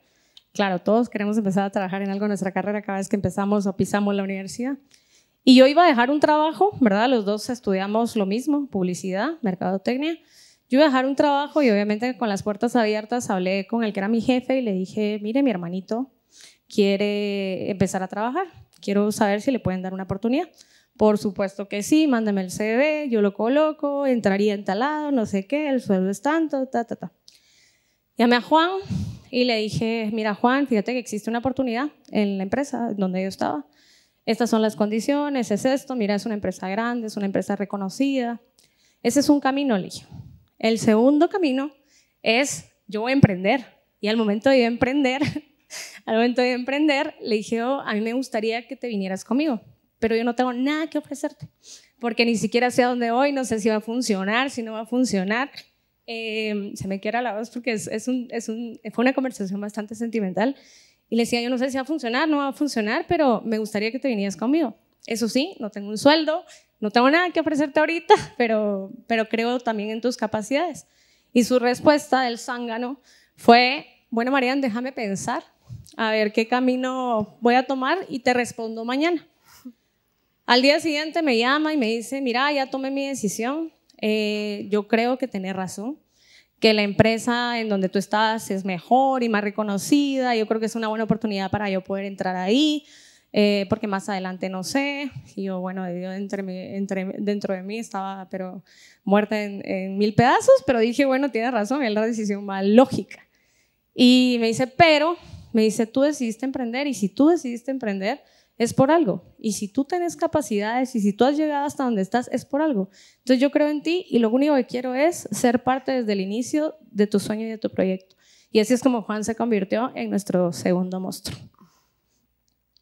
Claro, todos queremos empezar a trabajar en algo en nuestra carrera cada vez que empezamos o pisamos la universidad. Y yo iba a dejar un trabajo, ¿verdad? Los dos estudiamos lo mismo, publicidad, mercadotecnia. Yo iba a dejar un trabajo y obviamente con las puertas abiertas hablé con el que era mi jefe y le dije, mire mi hermanito, quiere empezar a trabajar. Quiero saber si le pueden dar una oportunidad. Por supuesto que sí, mándame el CV, yo lo coloco, entraría en no sé qué, el sueldo es tanto, ta, ta, ta. Llamé a Juan y le dije, mira Juan, fíjate que existe una oportunidad en la empresa donde yo estaba. Estas son las condiciones, es esto, mira, es una empresa grande, es una empresa reconocida. Ese es un camino, le El segundo camino es yo voy a emprender. Y al momento de emprender, al momento de emprender, le dije, oh, a mí me gustaría que te vinieras conmigo, pero yo no tengo nada que ofrecerte, porque ni siquiera sé a dónde voy, no sé si va a funcionar, si no va a funcionar. Em, se me quiera la voz porque es, un, es fue una conversación bastante sentimental. Y le decía, yo no sé si va a funcionar, no va a funcionar, pero me gustaría que te vinieras conmigo. Eso sí, no tengo un sueldo, no tengo nada que ofrecerte ahorita, pero, pero creo también en tus capacidades. Y su respuesta del zángano fue, bueno, Marian, déjame pensar a ver qué camino voy a tomar y te respondo mañana. Al día siguiente me llama y me dice, mira, ya tomé mi decisión, eh, yo creo que tenés razón, que la empresa en donde tú estás es mejor y más reconocida, yo creo que es una buena oportunidad para yo poder entrar ahí, eh, porque más adelante no sé, y yo, bueno, dentro de mí estaba, pero muerta en, en mil pedazos, pero dije, bueno, tienes razón, es la decisión más lógica. Y me dice, pero me dice, tú decidiste emprender y si tú decidiste emprender es por algo. Y si tú tienes capacidades y si tú has llegado hasta donde estás es por algo. Entonces yo creo en ti y lo único que quiero es ser parte desde el inicio de tu sueño y de tu proyecto. Y así es como Juan se convirtió en nuestro segundo monstruo.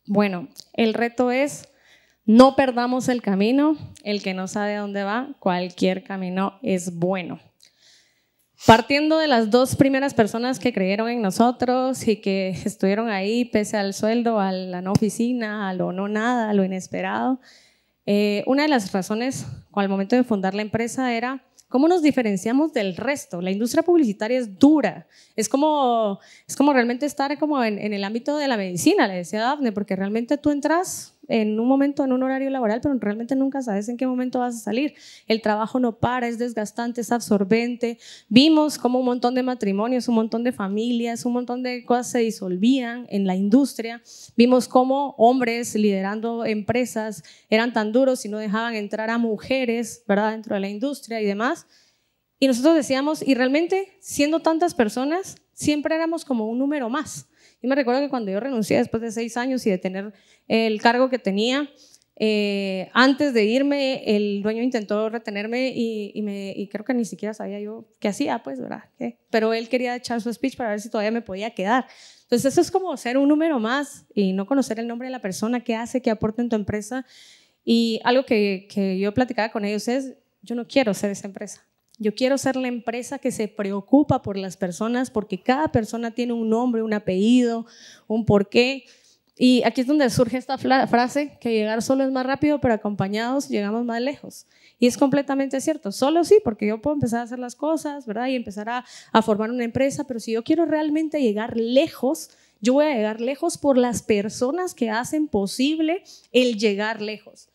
Bueno, el reto es no perdamos el camino. El que no sabe dónde va, cualquier camino es bueno. Partiendo de las dos primeras personas que creyeron en nosotros y que estuvieron ahí pese al sueldo, a la no oficina, a lo no nada, a lo inesperado, eh, una de las razones al momento de fundar la empresa era cómo nos diferenciamos del resto. La industria publicitaria es dura, es como, es como realmente estar como en, en el ámbito de la medicina, le decía Dafne, porque realmente tú entras en un momento, en un horario laboral, pero realmente nunca sabes en qué momento vas a salir. El trabajo no para, es desgastante, es absorbente. Vimos cómo un montón de matrimonios, un montón de familias, un montón de cosas se disolvían en la industria. Vimos cómo hombres liderando empresas eran tan duros y no dejaban entrar a mujeres, ¿verdad?, dentro de la industria y demás. Y nosotros decíamos, y realmente, siendo tantas personas, siempre éramos como un número más. Y me recuerdo que cuando yo renuncié después de seis años y de tener el cargo que tenía, eh, antes de irme, el dueño intentó retenerme y, me, creo que ni siquiera sabía yo qué hacía, pues, ¿verdad? Pero él quería echar su speech para ver si todavía me podía quedar. Entonces, eso es como ser un número más y no conocer el nombre de la persona, que hace, que aporta en tu empresa. Y algo que, que yo platicaba con ellos es, yo no quiero ser esa empresa. Yo quiero ser la empresa que se preocupa por las personas porque cada persona tiene un nombre, un apellido, un porqué. Y aquí es donde surge esta frase, que llegar solo es más rápido, pero acompañados llegamos más lejos. Y es completamente cierto, solo sí, porque yo puedo empezar a hacer las cosas, ¿verdad? Y empezar a, a formar una empresa, pero si yo quiero realmente llegar lejos, yo voy a llegar lejos por las personas que hacen posible el llegar lejos.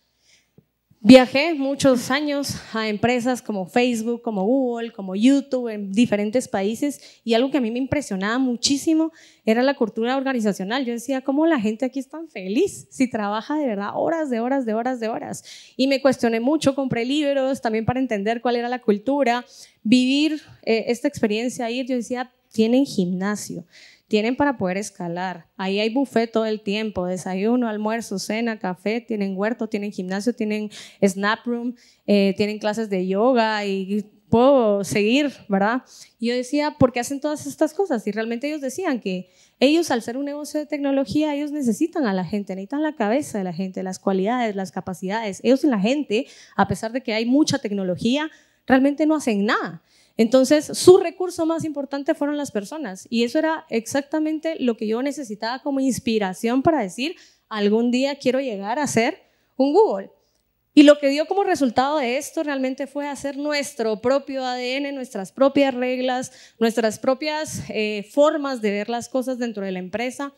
Viajé muchos años a empresas como Facebook, como Google, como YouTube, en diferentes países, y algo que a mí me impresionaba muchísimo era la cultura organizacional. Yo decía, ¿cómo la gente aquí es tan feliz si trabaja de verdad horas de horas de horas de horas? Y me cuestioné mucho, compré libros también para entender cuál era la cultura, vivir eh, esta experiencia, ahí, yo decía, tienen gimnasio tienen para poder escalar. Ahí hay buffet todo el tiempo, desayuno, almuerzo, cena, café, tienen huerto, tienen gimnasio, tienen snap room, eh, tienen clases de yoga y puedo seguir, ¿verdad? yo decía, ¿por qué hacen todas estas cosas? Y realmente ellos decían que ellos al ser un negocio de tecnología, ellos necesitan a la gente, necesitan la cabeza de la gente, las cualidades, las capacidades. Ellos y la gente, a pesar de que hay mucha tecnología, realmente no hacen nada. Entonces, su recurso más importante fueron las personas y eso era exactamente lo que yo necesitaba como inspiración para decir, algún día quiero llegar a ser un Google. Y lo que dio como resultado de esto realmente fue hacer nuestro propio ADN, nuestras propias reglas, nuestras propias eh, formas de ver las cosas dentro de la empresa.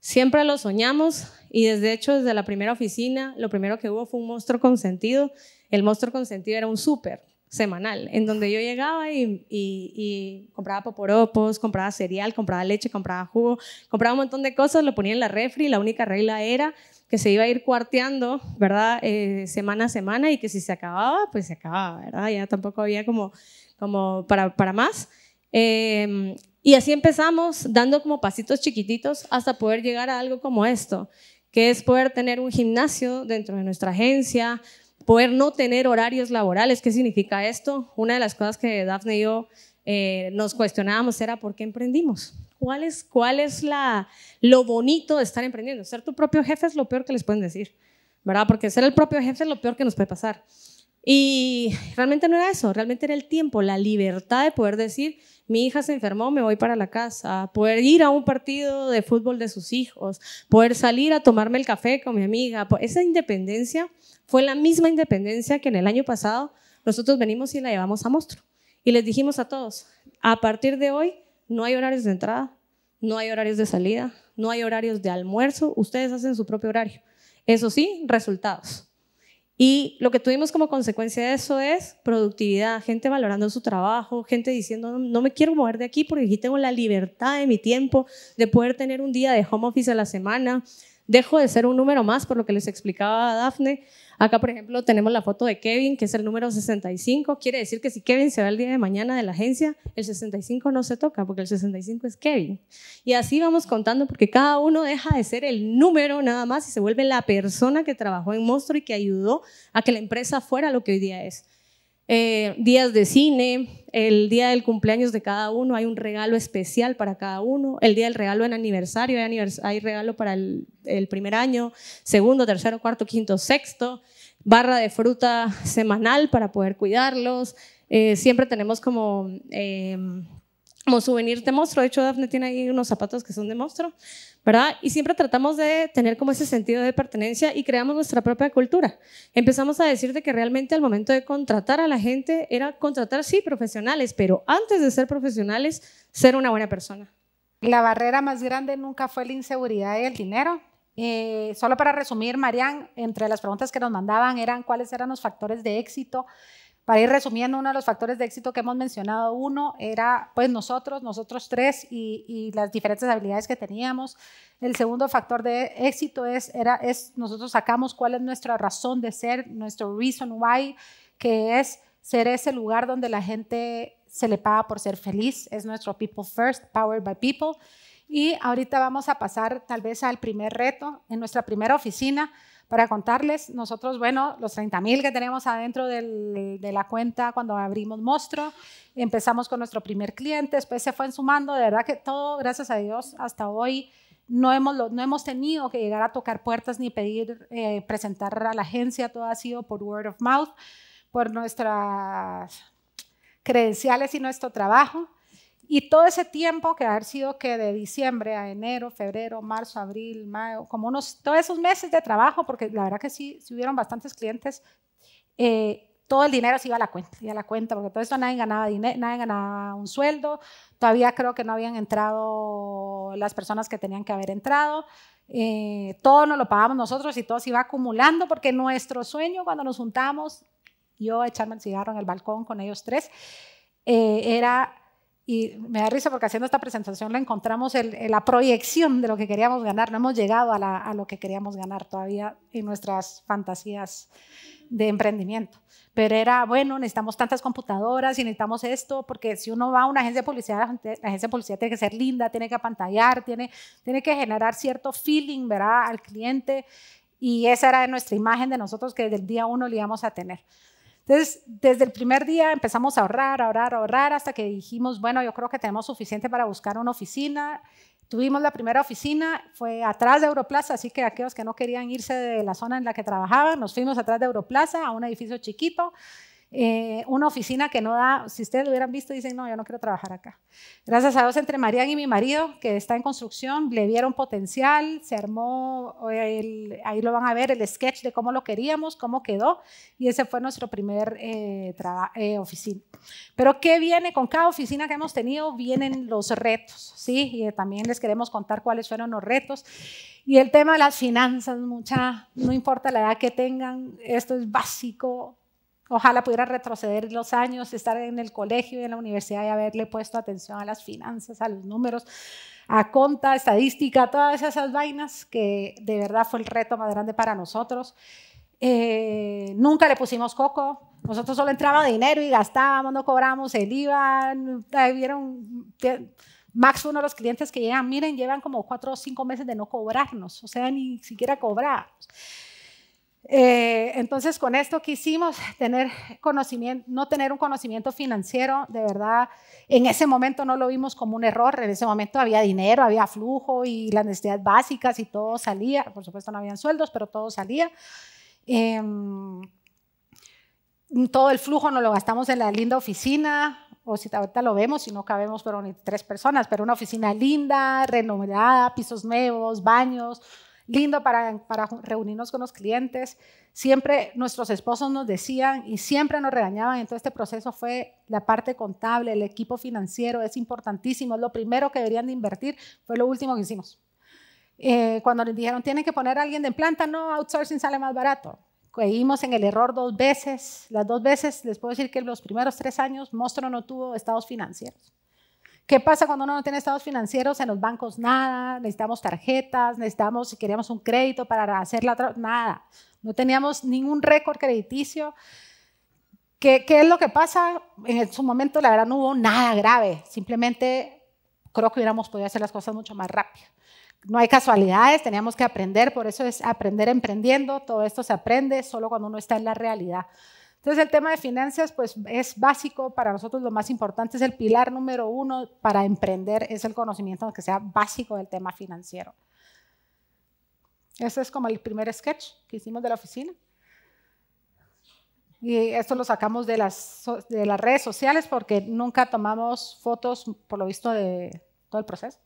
Siempre lo soñamos y desde hecho desde la primera oficina lo primero que hubo fue un monstruo consentido. El monstruo consentido era un súper, semanal, en donde yo llegaba y, compraba poporopos, compraba cereal, compraba leche, compraba jugo, compraba un montón de cosas, lo ponía en la refri, la única regla era que se iba a ir cuarteando, ¿verdad? Eh, semana a semana y que si se acababa, pues se acababa, ¿verdad? Ya tampoco había como, como para, para más. Em, y así empezamos dando como pasitos chiquititos hasta poder llegar a algo como esto, que es poder tener un gimnasio dentro de nuestra agencia, poder no tener horarios laborales. ¿Qué significa esto? Una de las cosas que Dafne y yo eh, nos cuestionábamos era por qué emprendimos. ¿Cuál es, cuál es la, lo bonito de estar emprendiendo? Ser tu propio jefe es lo peor que les pueden decir, ¿verdad? Porque ser el propio jefe es lo peor que nos puede pasar. Y realmente no era eso, realmente era el tiempo, la libertad de poder decir, mi hija se enfermó, me voy para la casa, poder ir a un partido de fútbol de sus hijos, poder salir a tomarme el café con mi amiga, esa independencia fue la misma independencia que en el año pasado nosotros venimos y la llevamos a Mostro. Y les dijimos a todos, a partir de hoy no hay horarios de entrada, no hay horarios de salida, no hay horarios de almuerzo, ustedes hacen su propio horario. Eso sí, resultados. Y lo que tuvimos como consecuencia de eso es productividad, gente valorando su trabajo, gente diciendo, no, me quiero mover de aquí porque aquí tengo la libertad de mi tiempo, de poder tener un día de home office a la semana. Dejo de ser un número más, por lo que les explicaba a Dafne, Acá, por ejemplo, tenemos la foto de Kevin, que es el número 65. Quiere decir que si Kevin se va el día de mañana de la agencia, el 65 no se toca, porque el 65 es Kevin. Y así vamos contando, porque cada uno deja de ser el número nada más y se vuelve la persona que trabajó en Monstruo y que ayudó a que la empresa fuera lo que hoy día es. Eh, días de cine, el día del cumpleaños de cada uno, hay un regalo especial para cada uno, el día del regalo en aniversario, hay, hay regalo para el, primer año, segundo, tercero, cuarto, quinto, sexto, barra de fruta semanal para poder cuidarlos, eh, siempre tenemos como... Eh, como souvenir de monstruo, de hecho Dafne tiene ahí unos zapatos que son de monstruo, ¿verdad? Y siempre tratamos de tener como ese sentido de pertenencia y creamos nuestra propia cultura. Empezamos a decirte que realmente al momento de contratar a la gente era contratar, sí, profesionales, pero antes de ser profesionales, ser una buena persona. La barrera más grande nunca fue la inseguridad y el dinero. Eh, solo para resumir, Marían, entre las preguntas que nos mandaban eran cuáles eran los factores de éxito para ir resumiendo, uno de los factores de éxito que hemos mencionado, uno era pues nosotros, nosotros tres y, las diferentes habilidades que teníamos. El segundo factor de éxito es nosotros sacamos cuál es nuestra razón de ser, nuestro reason why, que es ser ese lugar donde la gente se le paga por ser feliz. Es nuestro People First, Powered by People. Y ahorita vamos a pasar tal vez al primer reto en nuestra primera oficina para contarles. Nosotros, bueno, los 30 mil que tenemos adentro de la cuenta cuando abrimos Mostro, empezamos con nuestro primer cliente, después se fue sumando, de verdad que todo, gracias a Dios, hasta hoy no hemos, no hemos tenido que llegar a tocar puertas ni pedir, eh, presentar a la agencia, todo ha sido por word of mouth, por nuestras credenciales y nuestro trabajo. Y todo ese tiempo que haber sido que de diciembre a enero, febrero, marzo, abril, mayo, como unos, todos esos meses de trabajo, porque la verdad que sí, sí hubieron bastantes clientes, eh, todo el dinero se iba a la cuenta, y a la cuenta, porque todo esto nadie ganaba dinero, nadie ganaba un sueldo, todavía creo que no habían entrado las personas que tenían que haber entrado, eh, todo nos lo pagamos nosotros y todo se iba acumulando, porque nuestro sueño cuando nos juntamos, yo echarme el cigarro en el balcón con ellos tres, eh, era y me da risa porque haciendo esta presentación la encontramos en la proyección de lo que queríamos ganar. No hemos llegado a, lo que queríamos ganar todavía en nuestras fantasías de emprendimiento. Pero era, bueno, necesitamos tantas computadoras y necesitamos esto, porque si uno va a una agencia de publicidad, la, agencia de publicidad tiene que ser linda, tiene que apantallar, tiene, tiene que generar cierto feeling ¿verdad? al cliente. Y esa era nuestra imagen de nosotros que desde el día uno le íbamos a tener. Entonces, desde el primer día empezamos a ahorrar, a ahorrar, a ahorrar, hasta que dijimos, bueno, yo creo que tenemos suficiente para buscar una oficina. Tuvimos la primera oficina, fue atrás de Europlaza, así que aquellos que no querían irse de la zona en la que trabajaban, nos fuimos atrás de Europlaza a un edificio chiquito. Eh, una oficina que no da, si ustedes hubieran visto, dicen, no, yo no quiero trabajar acá. Gracias a Dios, entre Marian y mi marido, que está en construcción, le vieron potencial, se armó, eh, ahí lo van a ver, el sketch de cómo lo queríamos, cómo quedó, y ese fue nuestro primer eh, oficina. Pero ¿qué viene con cada oficina que hemos tenido? Vienen los retos, ¿sí? Y también les queremos contar cuáles fueron los retos. Y el tema de las finanzas, mucha, no importa la edad que tengan, esto es básico, Ojalá pudiera retroceder los años, estar en el colegio y en la universidad y haberle puesto atención a las finanzas, a los números, a conta, estadística, todas esas vainas que de verdad fue el reto más grande para nosotros. Eh, nunca le pusimos coco. Nosotros solo entraba dinero y gastábamos, no cobramos el IVA. vieron, Max uno de los clientes que llegan, miren, llevan como cuatro o cinco meses de no cobrarnos, o sea, ni siquiera cobrarnos. Eh, entonces, con esto quisimos tener conocimiento, no tener un conocimiento financiero, de verdad, en ese momento no lo vimos como un error, en ese momento había dinero, había flujo y las necesidades básicas y todo salía, por supuesto no habían sueldos, pero todo salía. Em, todo el flujo no lo gastamos en la linda oficina, o si ahorita lo vemos, si no cabemos, pero ni tres personas, pero una oficina linda, renovada, pisos nuevos, baños, lindo para, reunirnos con los clientes. Siempre nuestros esposos nos decían y siempre nos regañaban. Entonces este proceso fue la parte contable, el equipo financiero, es importantísimo, es lo primero que deberían de invertir, fue lo último que hicimos. Eh, cuando nos dijeron, tienen que poner a alguien de planta, no, outsourcing sale más barato. Caímos en el error dos veces. Las dos veces, les puedo decir que en los primeros tres años, Mostro no tuvo estados financieros. ¿Qué pasa cuando uno no tiene estados financieros? En los bancos nada, necesitamos tarjetas, necesitamos, si queríamos un crédito para hacer la otra, nada. No teníamos ningún récord crediticio. ¿Qué, ¿Qué es lo que pasa? En su momento, la verdad, no hubo nada grave. Simplemente creo que hubiéramos podido hacer las cosas mucho más rápido. No hay casualidades, teníamos que aprender, por eso es aprender emprendiendo, todo esto se aprende solo cuando uno está en la realidad. Entonces el tema de finanzas pues es básico, para nosotros lo más importante es el pilar número uno para emprender, es el conocimiento que sea básico del tema financiero. Ese es como el primer sketch que hicimos de la oficina. Y esto lo sacamos de las, de las redes sociales porque nunca tomamos fotos, por lo visto, de todo el proceso.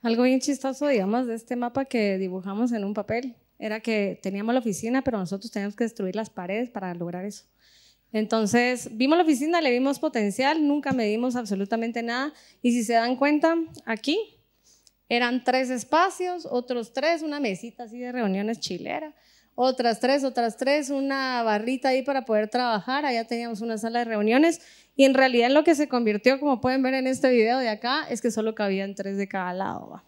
Algo bien chistoso, digamos, de este mapa que dibujamos en un papel, era que teníamos la oficina, pero nosotros teníamos que destruir las paredes para lograr eso. Entonces, vimos la oficina, le vimos potencial, nunca medimos absolutamente nada. Y si se dan cuenta, aquí eran tres espacios, otros tres, una mesita así de reuniones chilera, otras tres, otras tres, una barrita ahí para poder trabajar, allá teníamos una sala de reuniones. Y en realidad lo que se convirtió, como pueden ver en este video de acá, es que solo cabían tres de cada lado.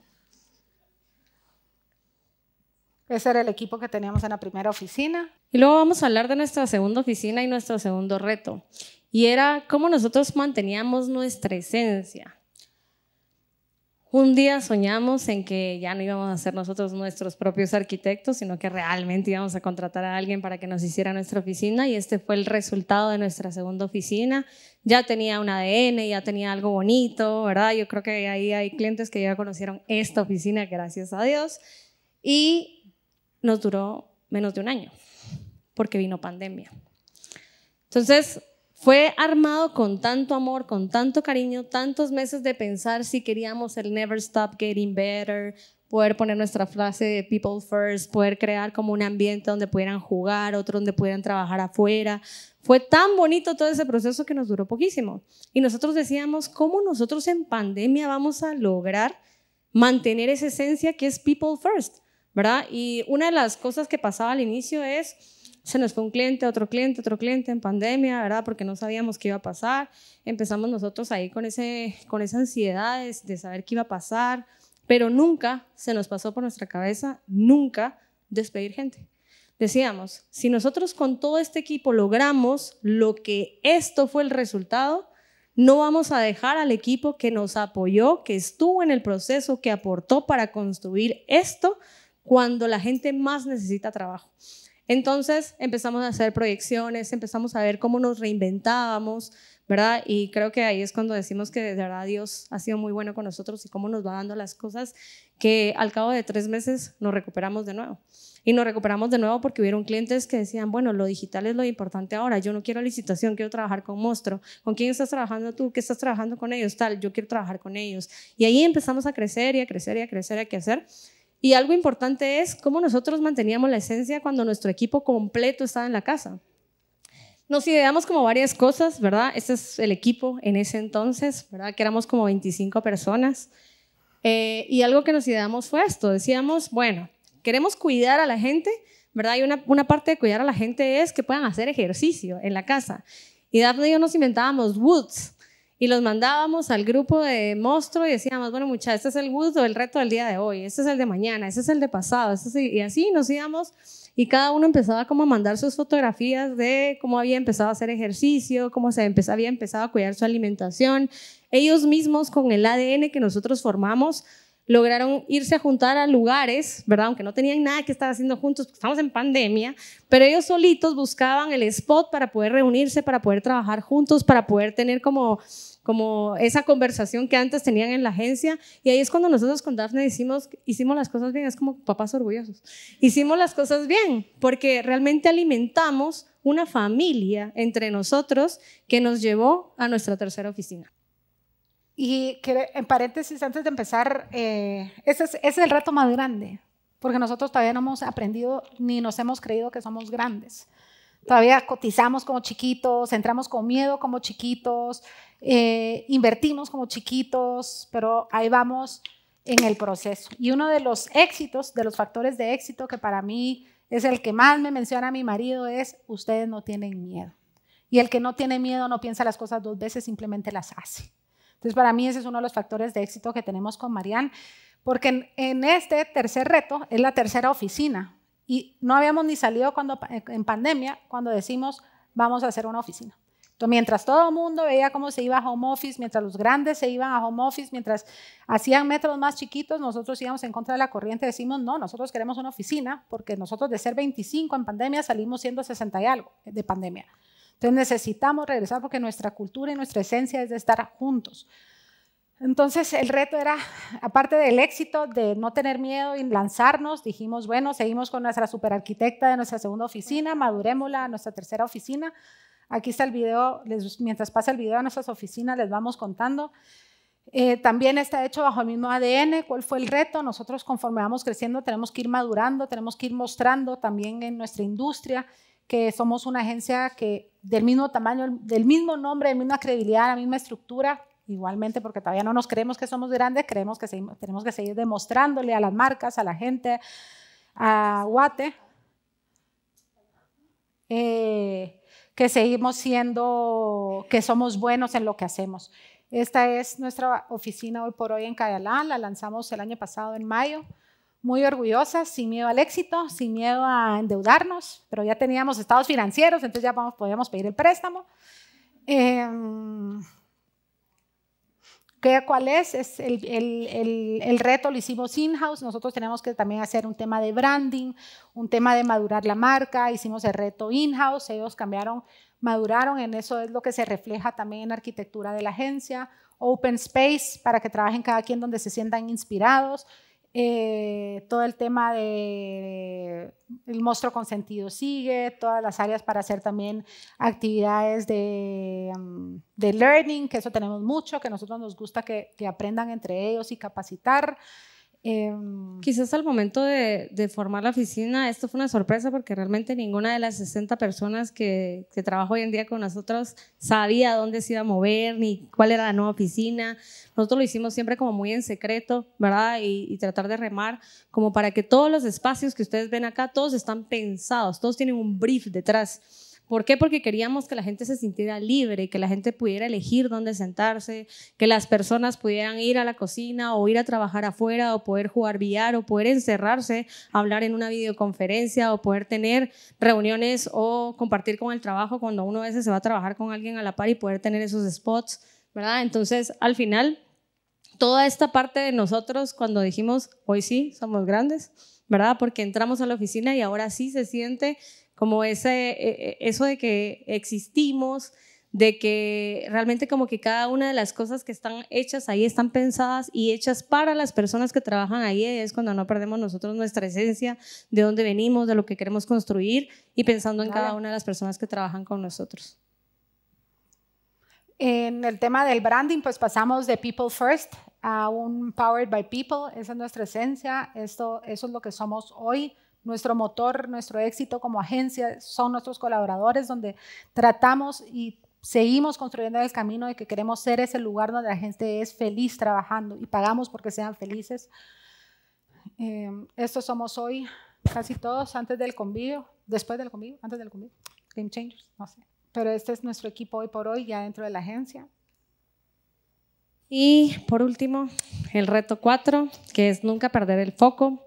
Ese era el equipo que teníamos en la primera oficina. Y luego vamos a hablar de nuestra segunda oficina y nuestro segundo reto. Y era cómo nosotros manteníamos nuestra esencia. Un día soñamos en que ya no íbamos a ser nosotros nuestros propios arquitectos, sino que realmente íbamos a contratar a alguien para que nos hiciera nuestra oficina y este fue el resultado de nuestra segunda oficina. Ya tenía un ADN, ya tenía algo bonito, ¿verdad? Yo creo que ahí hay clientes que ya conocieron esta oficina, gracias a Dios. Y nos duró menos de un año, porque vino pandemia. Entonces, fue armado con tanto amor, con tanto cariño, tantos meses de pensar si queríamos el Never Stop Getting Better, poder poner nuestra frase de People First, poder crear como un ambiente donde pudieran jugar, otro donde pudieran trabajar afuera. Fue tan bonito todo ese proceso que nos duró poquísimo. Y nosotros decíamos, ¿cómo nosotros en pandemia vamos a lograr mantener esa esencia que es People First? ¿verdad? Y una de las cosas que pasaba al inicio es, se nos fue un cliente, otro cliente, otro cliente en pandemia, ¿verdad? Porque no sabíamos qué iba a pasar. Empezamos nosotros ahí con, ese, con esa ansiedad de saber qué iba a pasar, pero nunca se nos pasó por nuestra cabeza, nunca despedir gente. Decíamos, si nosotros con todo este equipo logramos lo que esto fue el resultado, no vamos a dejar al equipo que nos apoyó, que estuvo en el proceso, que aportó para construir esto, cuando la gente más necesita trabajo. Entonces empezamos a hacer proyecciones, empezamos a ver cómo nos reinventábamos, ¿verdad? Y creo que ahí es cuando decimos que de verdad Dios ha sido muy bueno con nosotros y cómo nos va dando las cosas, que al cabo de tres meses nos recuperamos de nuevo. Y nos recuperamos de nuevo porque hubieron clientes que decían, bueno, lo digital es lo importante ahora, yo no quiero licitación, quiero trabajar con Monstruo. ¿Con quién estás trabajando tú? ¿Qué estás trabajando con ellos? Tal, yo quiero trabajar con ellos. Y ahí empezamos a crecer y a crecer y a crecer y a crecer. Y algo importante es cómo nosotros manteníamos la esencia cuando nuestro equipo completo estaba en la casa. Nos ideamos como varias cosas, ¿verdad? Este es el equipo en ese entonces, ¿verdad? Que éramos como 25 personas. Eh, y algo que nos ideamos fue esto, decíamos, bueno, queremos cuidar a la gente, ¿verdad? Y una, una parte de cuidar a la gente es que puedan hacer ejercicio en la casa. Y Daphne y yo nos inventábamos woods, y los mandábamos al grupo de monstruo y decíamos, bueno muchachos, este es el gusto el reto del día de hoy, este es el de mañana, este es el de pasado, este y así nos íbamos y cada uno empezaba como a mandar sus fotografías de cómo había empezado a hacer ejercicio, cómo se había empezado a cuidar su alimentación. Ellos mismos con el ADN que nosotros formamos lograron irse a juntar a lugares, ¿verdad? Aunque no tenían nada que estar haciendo juntos, porque estamos en pandemia, pero ellos solitos buscaban el spot para poder reunirse, para poder trabajar juntos, para poder tener como como esa conversación que antes tenían en la agencia. Y ahí es cuando nosotros con Dafne hicimos, hicimos las cosas bien, es como papás orgullosos. Hicimos las cosas bien, porque realmente alimentamos una familia entre nosotros que nos llevó a nuestra tercera oficina. Y que, en paréntesis, antes de empezar, eh, es, ese es el reto más grande, porque nosotros todavía no hemos aprendido ni nos hemos creído que somos grandes. Todavía cotizamos como chiquitos, entramos con miedo como chiquitos, eh, invertimos como chiquitos, pero ahí vamos en el proceso. Y uno de los éxitos, de los factores de éxito que para mí es el que más me menciona mi marido es, ustedes no tienen miedo. Y el que no tiene miedo no piensa las cosas dos veces, simplemente las hace. Entonces, para mí ese es uno de los factores de éxito que tenemos con Marían porque en este tercer reto es la tercera oficina y no habíamos ni salido cuando, eh, en pandemia cuando decimos vamos a hacer una oficina. Entonces, mientras todo el mundo veía cómo se iba a home office, mientras los grandes se iban a home office, mientras hacían metros más chiquitos, nosotros íbamos en contra de la corriente, decimos, no, nosotros queremos una oficina, porque nosotros de ser 25 en pandemia salimos siendo 60 y algo de pandemia. Entonces necesitamos regresar porque nuestra cultura y nuestra esencia es de estar juntos. Entonces el reto era, aparte del éxito, de no tener miedo y lanzarnos, dijimos, bueno, seguimos con nuestra superarquitecta de nuestra segunda oficina, madurémosla a nuestra tercera oficina. Aquí está el video, mientras pasa el video a nuestras oficinas les vamos contando. Eh, también está hecho bajo el mismo ADN, cuál fue el reto. Nosotros conforme vamos creciendo tenemos que ir madurando, tenemos que ir mostrando también en nuestra industria que somos una agencia que del mismo tamaño, del mismo nombre, de misma credibilidad, la misma estructura, Igualmente, porque todavía no nos creemos que somos grandes, creemos que tenemos que seguir demostrándole a las marcas, a la gente, a Guate, eh, que seguimos siendo, que somos buenos en lo que hacemos. Esta es nuestra oficina hoy por hoy en Cayalán, la lanzamos el año pasado en mayo, muy orgullosa, sin miedo al éxito, sin miedo a endeudarnos, pero ya teníamos estados financieros, entonces ya podíamos pedir el préstamo. Em, ¿Cuál es? es el, el, el, el reto lo hicimos in-house. Nosotros tenemos que también hacer un tema de branding, un tema de madurar la marca. Hicimos el reto in-house. Ellos cambiaron, maduraron. En eso es lo que se refleja también en la arquitectura de la agencia. Open space para que trabajen cada quien donde se sientan inspirados. Eh, todo el tema de el monstruo consentido sigue, todas las áreas para hacer también actividades de, mm, learning, que eso tenemos mucho, que a nosotros nos gusta que aprendan entre ellos y capacitar. Em, Quizás al momento de, formar la oficina, esto fue una sorpresa porque realmente ninguna de las 60 personas que, trabajo hoy en día con nosotros sabía dónde se iba a mover ni cuál era la nueva oficina. Nosotros lo hicimos siempre como muy en secreto, ¿verdad? y tratar de remar como para que todos los espacios que ustedes ven acá, todos están pensados, todos tienen un brief detrás. ¿Por qué? Porque queríamos que la gente se sintiera libre, que la gente pudiera elegir dónde sentarse, que las personas pudieran ir a la cocina o ir a trabajar afuera o poder jugar billar o poder encerrarse, hablar en una videoconferencia o poder tener reuniones o compartir con el trabajo cuando uno a veces se va a trabajar con alguien a la par y poder tener esos spots, ¿verdad? Entonces, al final, toda esta parte de nosotros cuando dijimos, hoy sí, somos grandes, ¿verdad? Porque entramos a la oficina y ahora sí se siente como ese, e, e, eso de que existimos, de que realmente como que cada una de las cosas que están hechas ahí están pensadas y hechas para las personas que trabajan ahí, es cuando no perdemos nosotros nuestra esencia, de dónde venimos, de lo que queremos construir y pensando en cada una de las personas que trabajan con nosotros. En el tema del branding, pues pasamos de People First a un Powered by People, esa es nuestra esencia, esto, eso es lo que somos hoy nuestro motor, nuestro éxito como agencia son nuestros colaboradores, donde tratamos y seguimos construyendo el camino de que queremos ser ese lugar donde la gente es feliz trabajando y pagamos porque sean felices. Em, estos somos hoy casi todos antes del convivio, después del convivio, antes del convivio, Game Changers, no sé. Pero este es nuestro equipo hoy por hoy ya dentro de la agencia. Y por último, el reto cuatro, que es nunca perder el foco.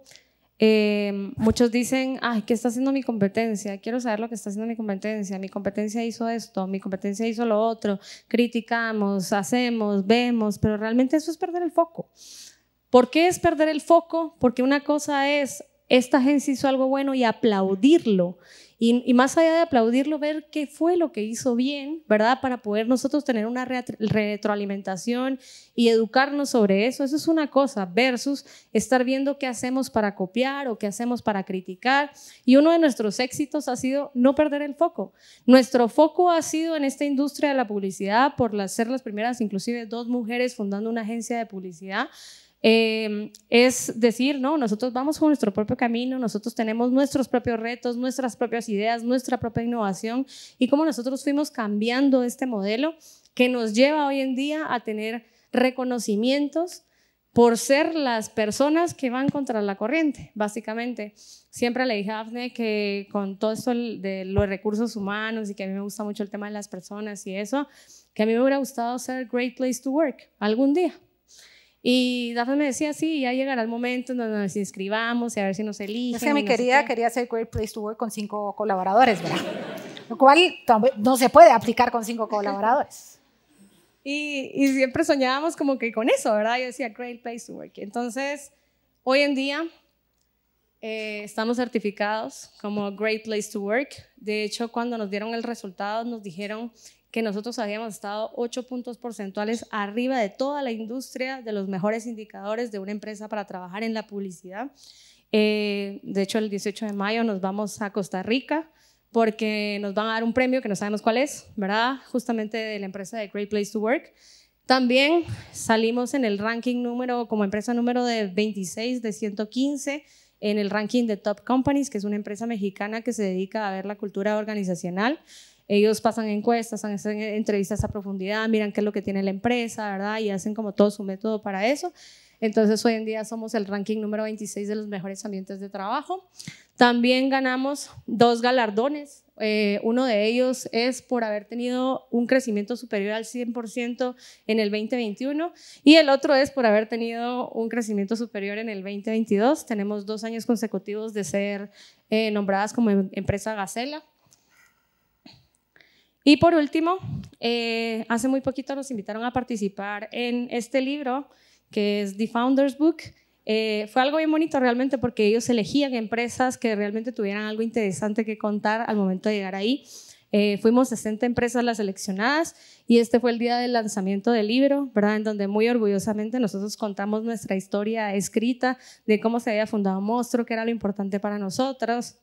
Em, muchos dicen, ay, ¿qué está haciendo mi competencia? Quiero saber lo que está haciendo mi competencia. Mi competencia hizo esto, mi competencia hizo lo otro. Criticamos, hacemos, vemos, pero realmente eso es perder el foco. ¿Por qué es perder el foco? Porque una cosa es esta agencia hizo algo bueno y aplaudirlo. Y, más allá de aplaudirlo, ver qué fue lo que hizo bien, ¿verdad? Para poder nosotros tener una retroalimentación y educarnos sobre eso. Eso es una cosa, versus estar viendo qué hacemos para copiar o qué hacemos para criticar. Y uno de nuestros éxitos ha sido no perder el foco. Nuestro foco ha sido en esta industria de la publicidad, por ser las primeras, inclusive dos mujeres fundando una agencia de publicidad Em, es decir, no, nosotros vamos con nuestro propio camino, nosotros tenemos nuestros propios retos, nuestras propias ideas, nuestra propia innovación y cómo nosotros fuimos cambiando este modelo que nos lleva hoy en día a tener reconocimientos por ser las personas que van contra la corriente, básicamente. Siempre le dije a Afne que con todo esto de los recursos humanos y que a mí me gusta mucho el tema de las personas y eso, que a mí me hubiera gustado ser Great Place to Work algún día. Y Dafne me decía, sí, ya llegará el momento en donde nos inscribamos y a ver si nos eligen. Es que mi querida quería ser Great Place to Work con cinco colaboradores, ¿verdad? Lo cual no se puede aplicar con cinco colaboradores. y, siempre soñábamos como que con eso, ¿verdad? Yo decía Great Place to Work. Entonces, hoy en día eh, estamos certificados como Great Place to Work. De hecho, cuando nos dieron el resultado, nos dijeron que nosotros habíamos estado ocho puntos porcentuales arriba de toda la industria, de los mejores indicadores de una empresa para trabajar en la publicidad. Eh, de hecho, el 18 de mayo nos vamos a Costa Rica porque nos van a dar un premio que no sabemos cuál es, ¿verdad? Justamente de la empresa de Great Place to Work. También salimos en el ranking número, como empresa número de 26 de 115 en el ranking de Top Companies, que es una empresa mexicana que se dedica a ver la cultura organizacional. Ellos pasan encuestas, hacen entrevistas a profundidad, miran qué es lo que tiene la empresa, ¿verdad? Y hacen como todo su método para eso. Entonces hoy en día somos el ranking número 26 de los mejores ambientes de trabajo. También ganamos dos galardones. Eh, uno de ellos es por haber tenido un crecimiento superior al 100% en el 2021 y el otro es por haber tenido un crecimiento superior en el 2022. Tenemos dos años consecutivos de ser eh, nombradas como em-, empresa Gacela y por último, eh, hace muy poquito nos invitaron a participar en este libro que es The Founders Book. Eh, fue algo bien bonito realmente porque ellos elegían empresas que realmente tuvieran algo interesante que contar al momento de llegar ahí. Eh, fuimos 60 empresas las seleccionadas y este fue el día del lanzamiento del libro, ¿verdad? En donde muy orgullosamente nosotros contamos nuestra historia escrita de cómo se había fundado Monstruo, que era lo importante para nosotros,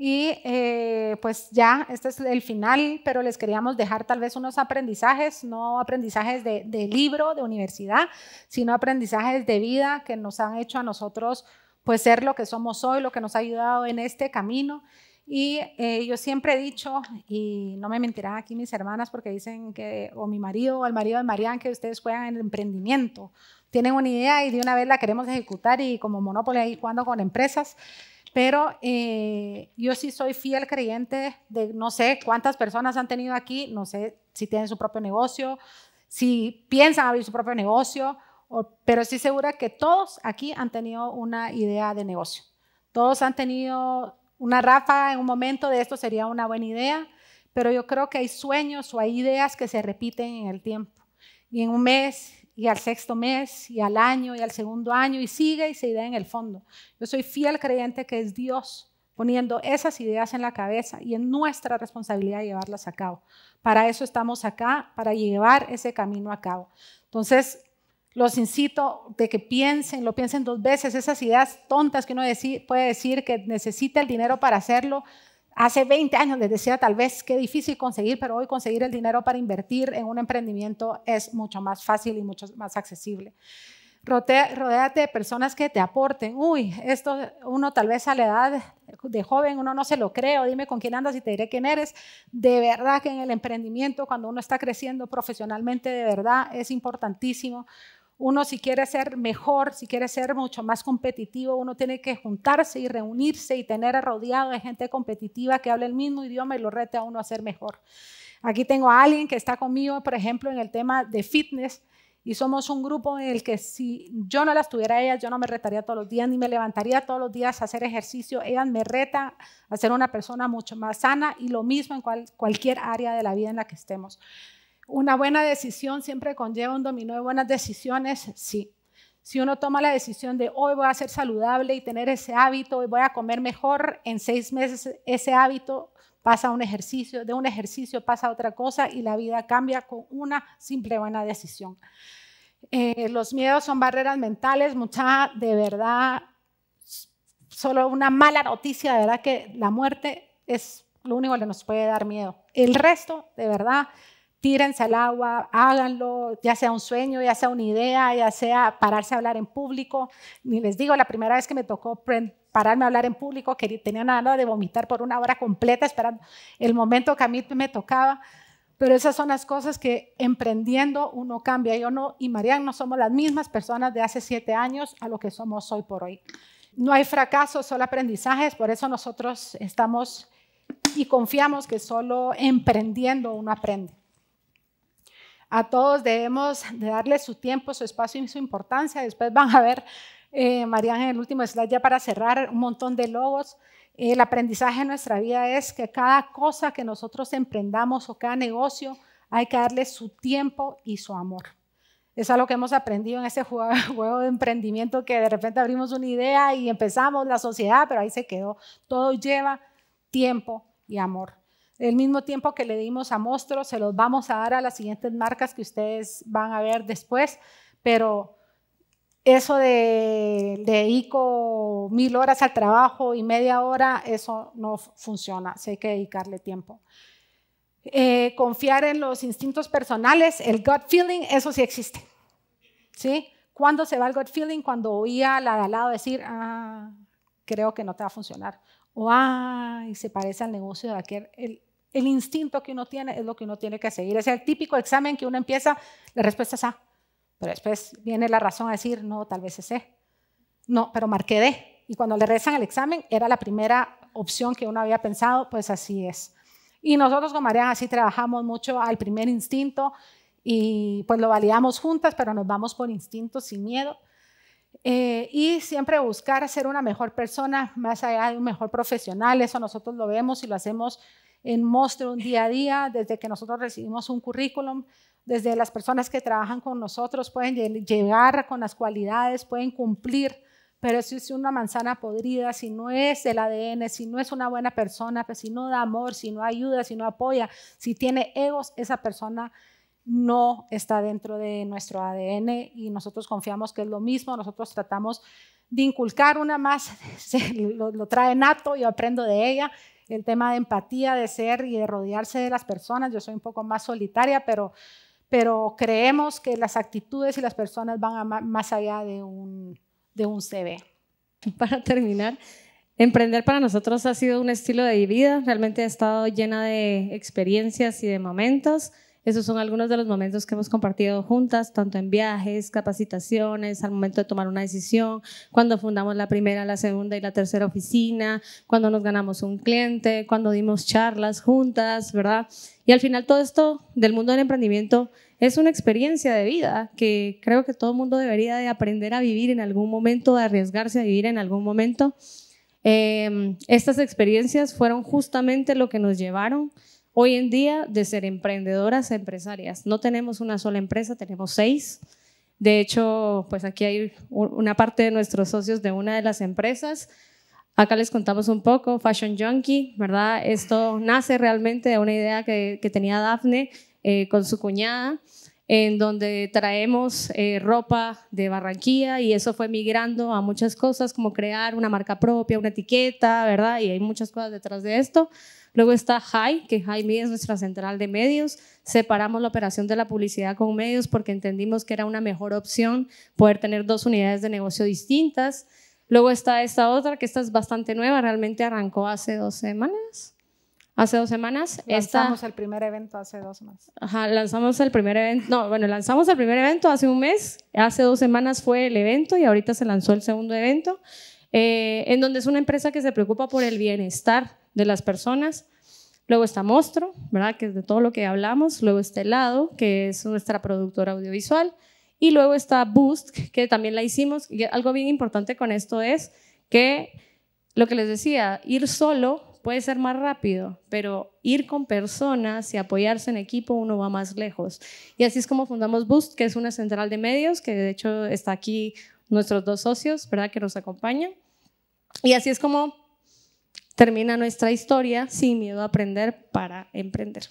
y eh, pues ya, este es el final, pero les queríamos dejar tal vez unos aprendizajes, no aprendizajes de, libro, de universidad, sino aprendizajes de vida que nos han hecho a nosotros pues ser lo que somos hoy, lo que nos ha ayudado en este camino. Y eh, yo siempre he dicho, y no me mentirán aquí mis hermanas porque dicen que, o mi marido, o el marido de Marian, que ustedes juegan en el emprendimiento, tienen una idea y de una vez la queremos ejecutar y como Monopoly ahí jugando con empresas. Pero eh, yo sí soy fiel creyente de no sé cuántas personas han tenido aquí, no sé si tienen su propio negocio, si piensan abrir su propio negocio, pero estoy segura que todos aquí han tenido una idea de negocio. Todos han tenido una ráfaga en un momento de esto sería una buena idea, pero yo creo que hay sueños o hay ideas que se repiten en el tiempo. Y en un mes, y al sexto mes, y al año, y al segundo año, y sigue y se idea en el fondo. Yo soy fiel creyente que es Dios poniendo esas ideas en la cabeza y es nuestra responsabilidad llevarlas a cabo. Para eso estamos acá, para llevar ese camino a cabo. Entonces, los incito de que piensen, lo piensen dos veces, esas ideas tontas que uno puede decir que necesita el dinero para hacerlo, Hace 20 años les decía tal vez qué difícil conseguir, pero hoy conseguir el dinero para invertir en un emprendimiento es mucho más fácil y mucho más accesible. Rodéate de personas que te aporten. Uy, esto uno tal vez a la edad de joven uno no se lo creo. dime con quién andas y te diré quién eres. De verdad que en el emprendimiento, cuando uno está creciendo profesionalmente, de verdad es importantísimo uno si quiere ser mejor, si quiere ser mucho más competitivo, uno tiene que juntarse y reunirse y tener rodeado de gente competitiva que hable el mismo idioma y lo rete a uno a ser mejor. Aquí tengo a alguien que está conmigo, por ejemplo, en el tema de fitness y somos un grupo en el que si yo no las tuviera ellas, yo no me retaría todos los días, ni me levantaría todos los días a hacer ejercicio. Ella me reta a ser una persona mucho más sana y lo mismo en cualquier área de la vida en la que estemos. Una buena decisión siempre conlleva un dominó de buenas decisiones, sí. Si uno toma la decisión de hoy voy a ser saludable y tener ese hábito, hoy voy a comer mejor, en seis meses ese hábito pasa a un ejercicio, de un ejercicio pasa a otra cosa y la vida cambia con una simple buena decisión. Eh, los miedos son barreras mentales, mucha de verdad, solo una mala noticia, de verdad que la muerte es lo único que nos puede dar miedo. El resto, de verdad, tírense al agua, háganlo, ya sea un sueño, ya sea una idea, ya sea pararse a hablar en público. Ni les digo, la primera vez que me tocó pararme a hablar en público, tenía nada de vomitar por una hora completa esperando el momento que a mí me tocaba. Pero esas son las cosas que emprendiendo uno cambia. Yo no y Marian no somos las mismas personas de hace siete años a lo que somos hoy por hoy. No hay fracasos, solo aprendizajes. Por eso nosotros estamos y confiamos que solo emprendiendo uno aprende. A todos debemos de darle su tiempo, su espacio y su importancia. Después van a ver, eh, en el último slide ya para cerrar, un montón de logos. El aprendizaje en nuestra vida es que cada cosa que nosotros emprendamos o cada negocio, hay que darle su tiempo y su amor. Es algo que hemos aprendido en ese juego de emprendimiento que de repente abrimos una idea y empezamos la sociedad, pero ahí se quedó. Todo lleva tiempo y amor. El mismo tiempo que le dimos a Mostro, se los vamos a dar a las siguientes marcas que ustedes van a ver después, pero eso de, de mil horas al trabajo y media hora, eso no funciona, si hay que dedicarle tiempo. Eh, confiar en los instintos personales, el gut feeling, eso sí existe. ¿Sí? ¿Cuándo se va el gut feeling? Cuando oía la al lado decir, ah, creo que no te va a funcionar. O, se parece al negocio de aquel. El, el instinto que uno tiene es lo que uno tiene que seguir. Es el típico examen que uno empieza, la respuesta es A, pero después viene la razón a decir, no, tal vez es C. E". No, pero marqué D. Y cuando le rezan el examen, era la primera opción que uno había pensado, pues así es. Y nosotros con María así trabajamos mucho al primer instinto y pues lo validamos juntas, pero nos vamos por instinto sin miedo. Eh, y siempre buscar ser una mejor persona, más allá de un mejor profesional, eso nosotros lo vemos y lo hacemos en Monstruo un día a día, desde que nosotros recibimos un currículum, desde las personas que trabajan con nosotros pueden llegar con las cualidades, pueden cumplir, pero si es una manzana podrida, si no es el ADN, si no es una buena persona, pues si no da amor, si no ayuda, si no apoya, si tiene egos, esa persona no está dentro de nuestro ADN y nosotros confiamos que es lo mismo, nosotros tratamos de inculcar una más, lo, lo trae nato, yo aprendo de ella, el tema de empatía, de ser y de rodearse de las personas. Yo soy un poco más solitaria, pero, creemos que las actitudes y las personas van más allá de un, de un CV. Para terminar, Emprender para nosotros ha sido un estilo de vida, realmente ha estado llena de experiencias y de momentos. Esos son algunos de los momentos que hemos compartido juntas, tanto en viajes, capacitaciones, al momento de tomar una decisión, cuando fundamos la primera, la segunda y la tercera oficina, cuando nos ganamos un cliente, cuando dimos charlas juntas, ¿verdad? Y al final todo esto del mundo del emprendimiento es una experiencia de vida que creo que todo el mundo debería de aprender a vivir en algún momento, de arriesgarse a vivir en algún momento. Eh, estas experiencias fueron justamente lo que nos llevaron Hoy en día, de ser emprendedoras empresarias, no tenemos una sola empresa, tenemos seis. De hecho, pues aquí hay una parte de nuestros socios de una de las empresas. Acá les contamos un poco, Fashion Junkie, ¿verdad? Esto nace realmente de una idea que, tenía Dafne eh, con su cuñada, en donde traemos eh, ropa de Barranquilla y eso fue migrando a muchas cosas, como crear una marca propia, una etiqueta, ¿verdad? Y hay muchas cosas detrás de esto. Luego está High, que Jaime es nuestra central de medios. Separamos la operación de la publicidad con medios porque entendimos que era una mejor opción poder tener dos unidades de negocio distintas. Luego está esta otra, que esta es bastante nueva, realmente arrancó hace dos semanas. Hace dos semanas. Lanzamos el primer evento hace dos semanas. Ajá, lanzamos el primer evento. No, bueno, lanzamos el primer evento hace un mes. Hace dos semanas fue el evento y ahorita se lanzó el segundo evento, eh, en donde es una empresa que se preocupa por el bienestar de las personas. Luego está Mostro, ¿verdad? que es de todo lo que hablamos. Luego está lado que es nuestra productora audiovisual. Y luego está Boost, que también la hicimos. Y algo bien importante con esto es que lo que les decía, ir solo puede ser más rápido, pero ir con personas y apoyarse en equipo uno va más lejos. Y así es como fundamos Boost, que es una central de medios, que de hecho está aquí nuestros dos socios, ¿verdad? Que nos acompañan. Y así es como Termina nuestra historia sin miedo a aprender para emprender.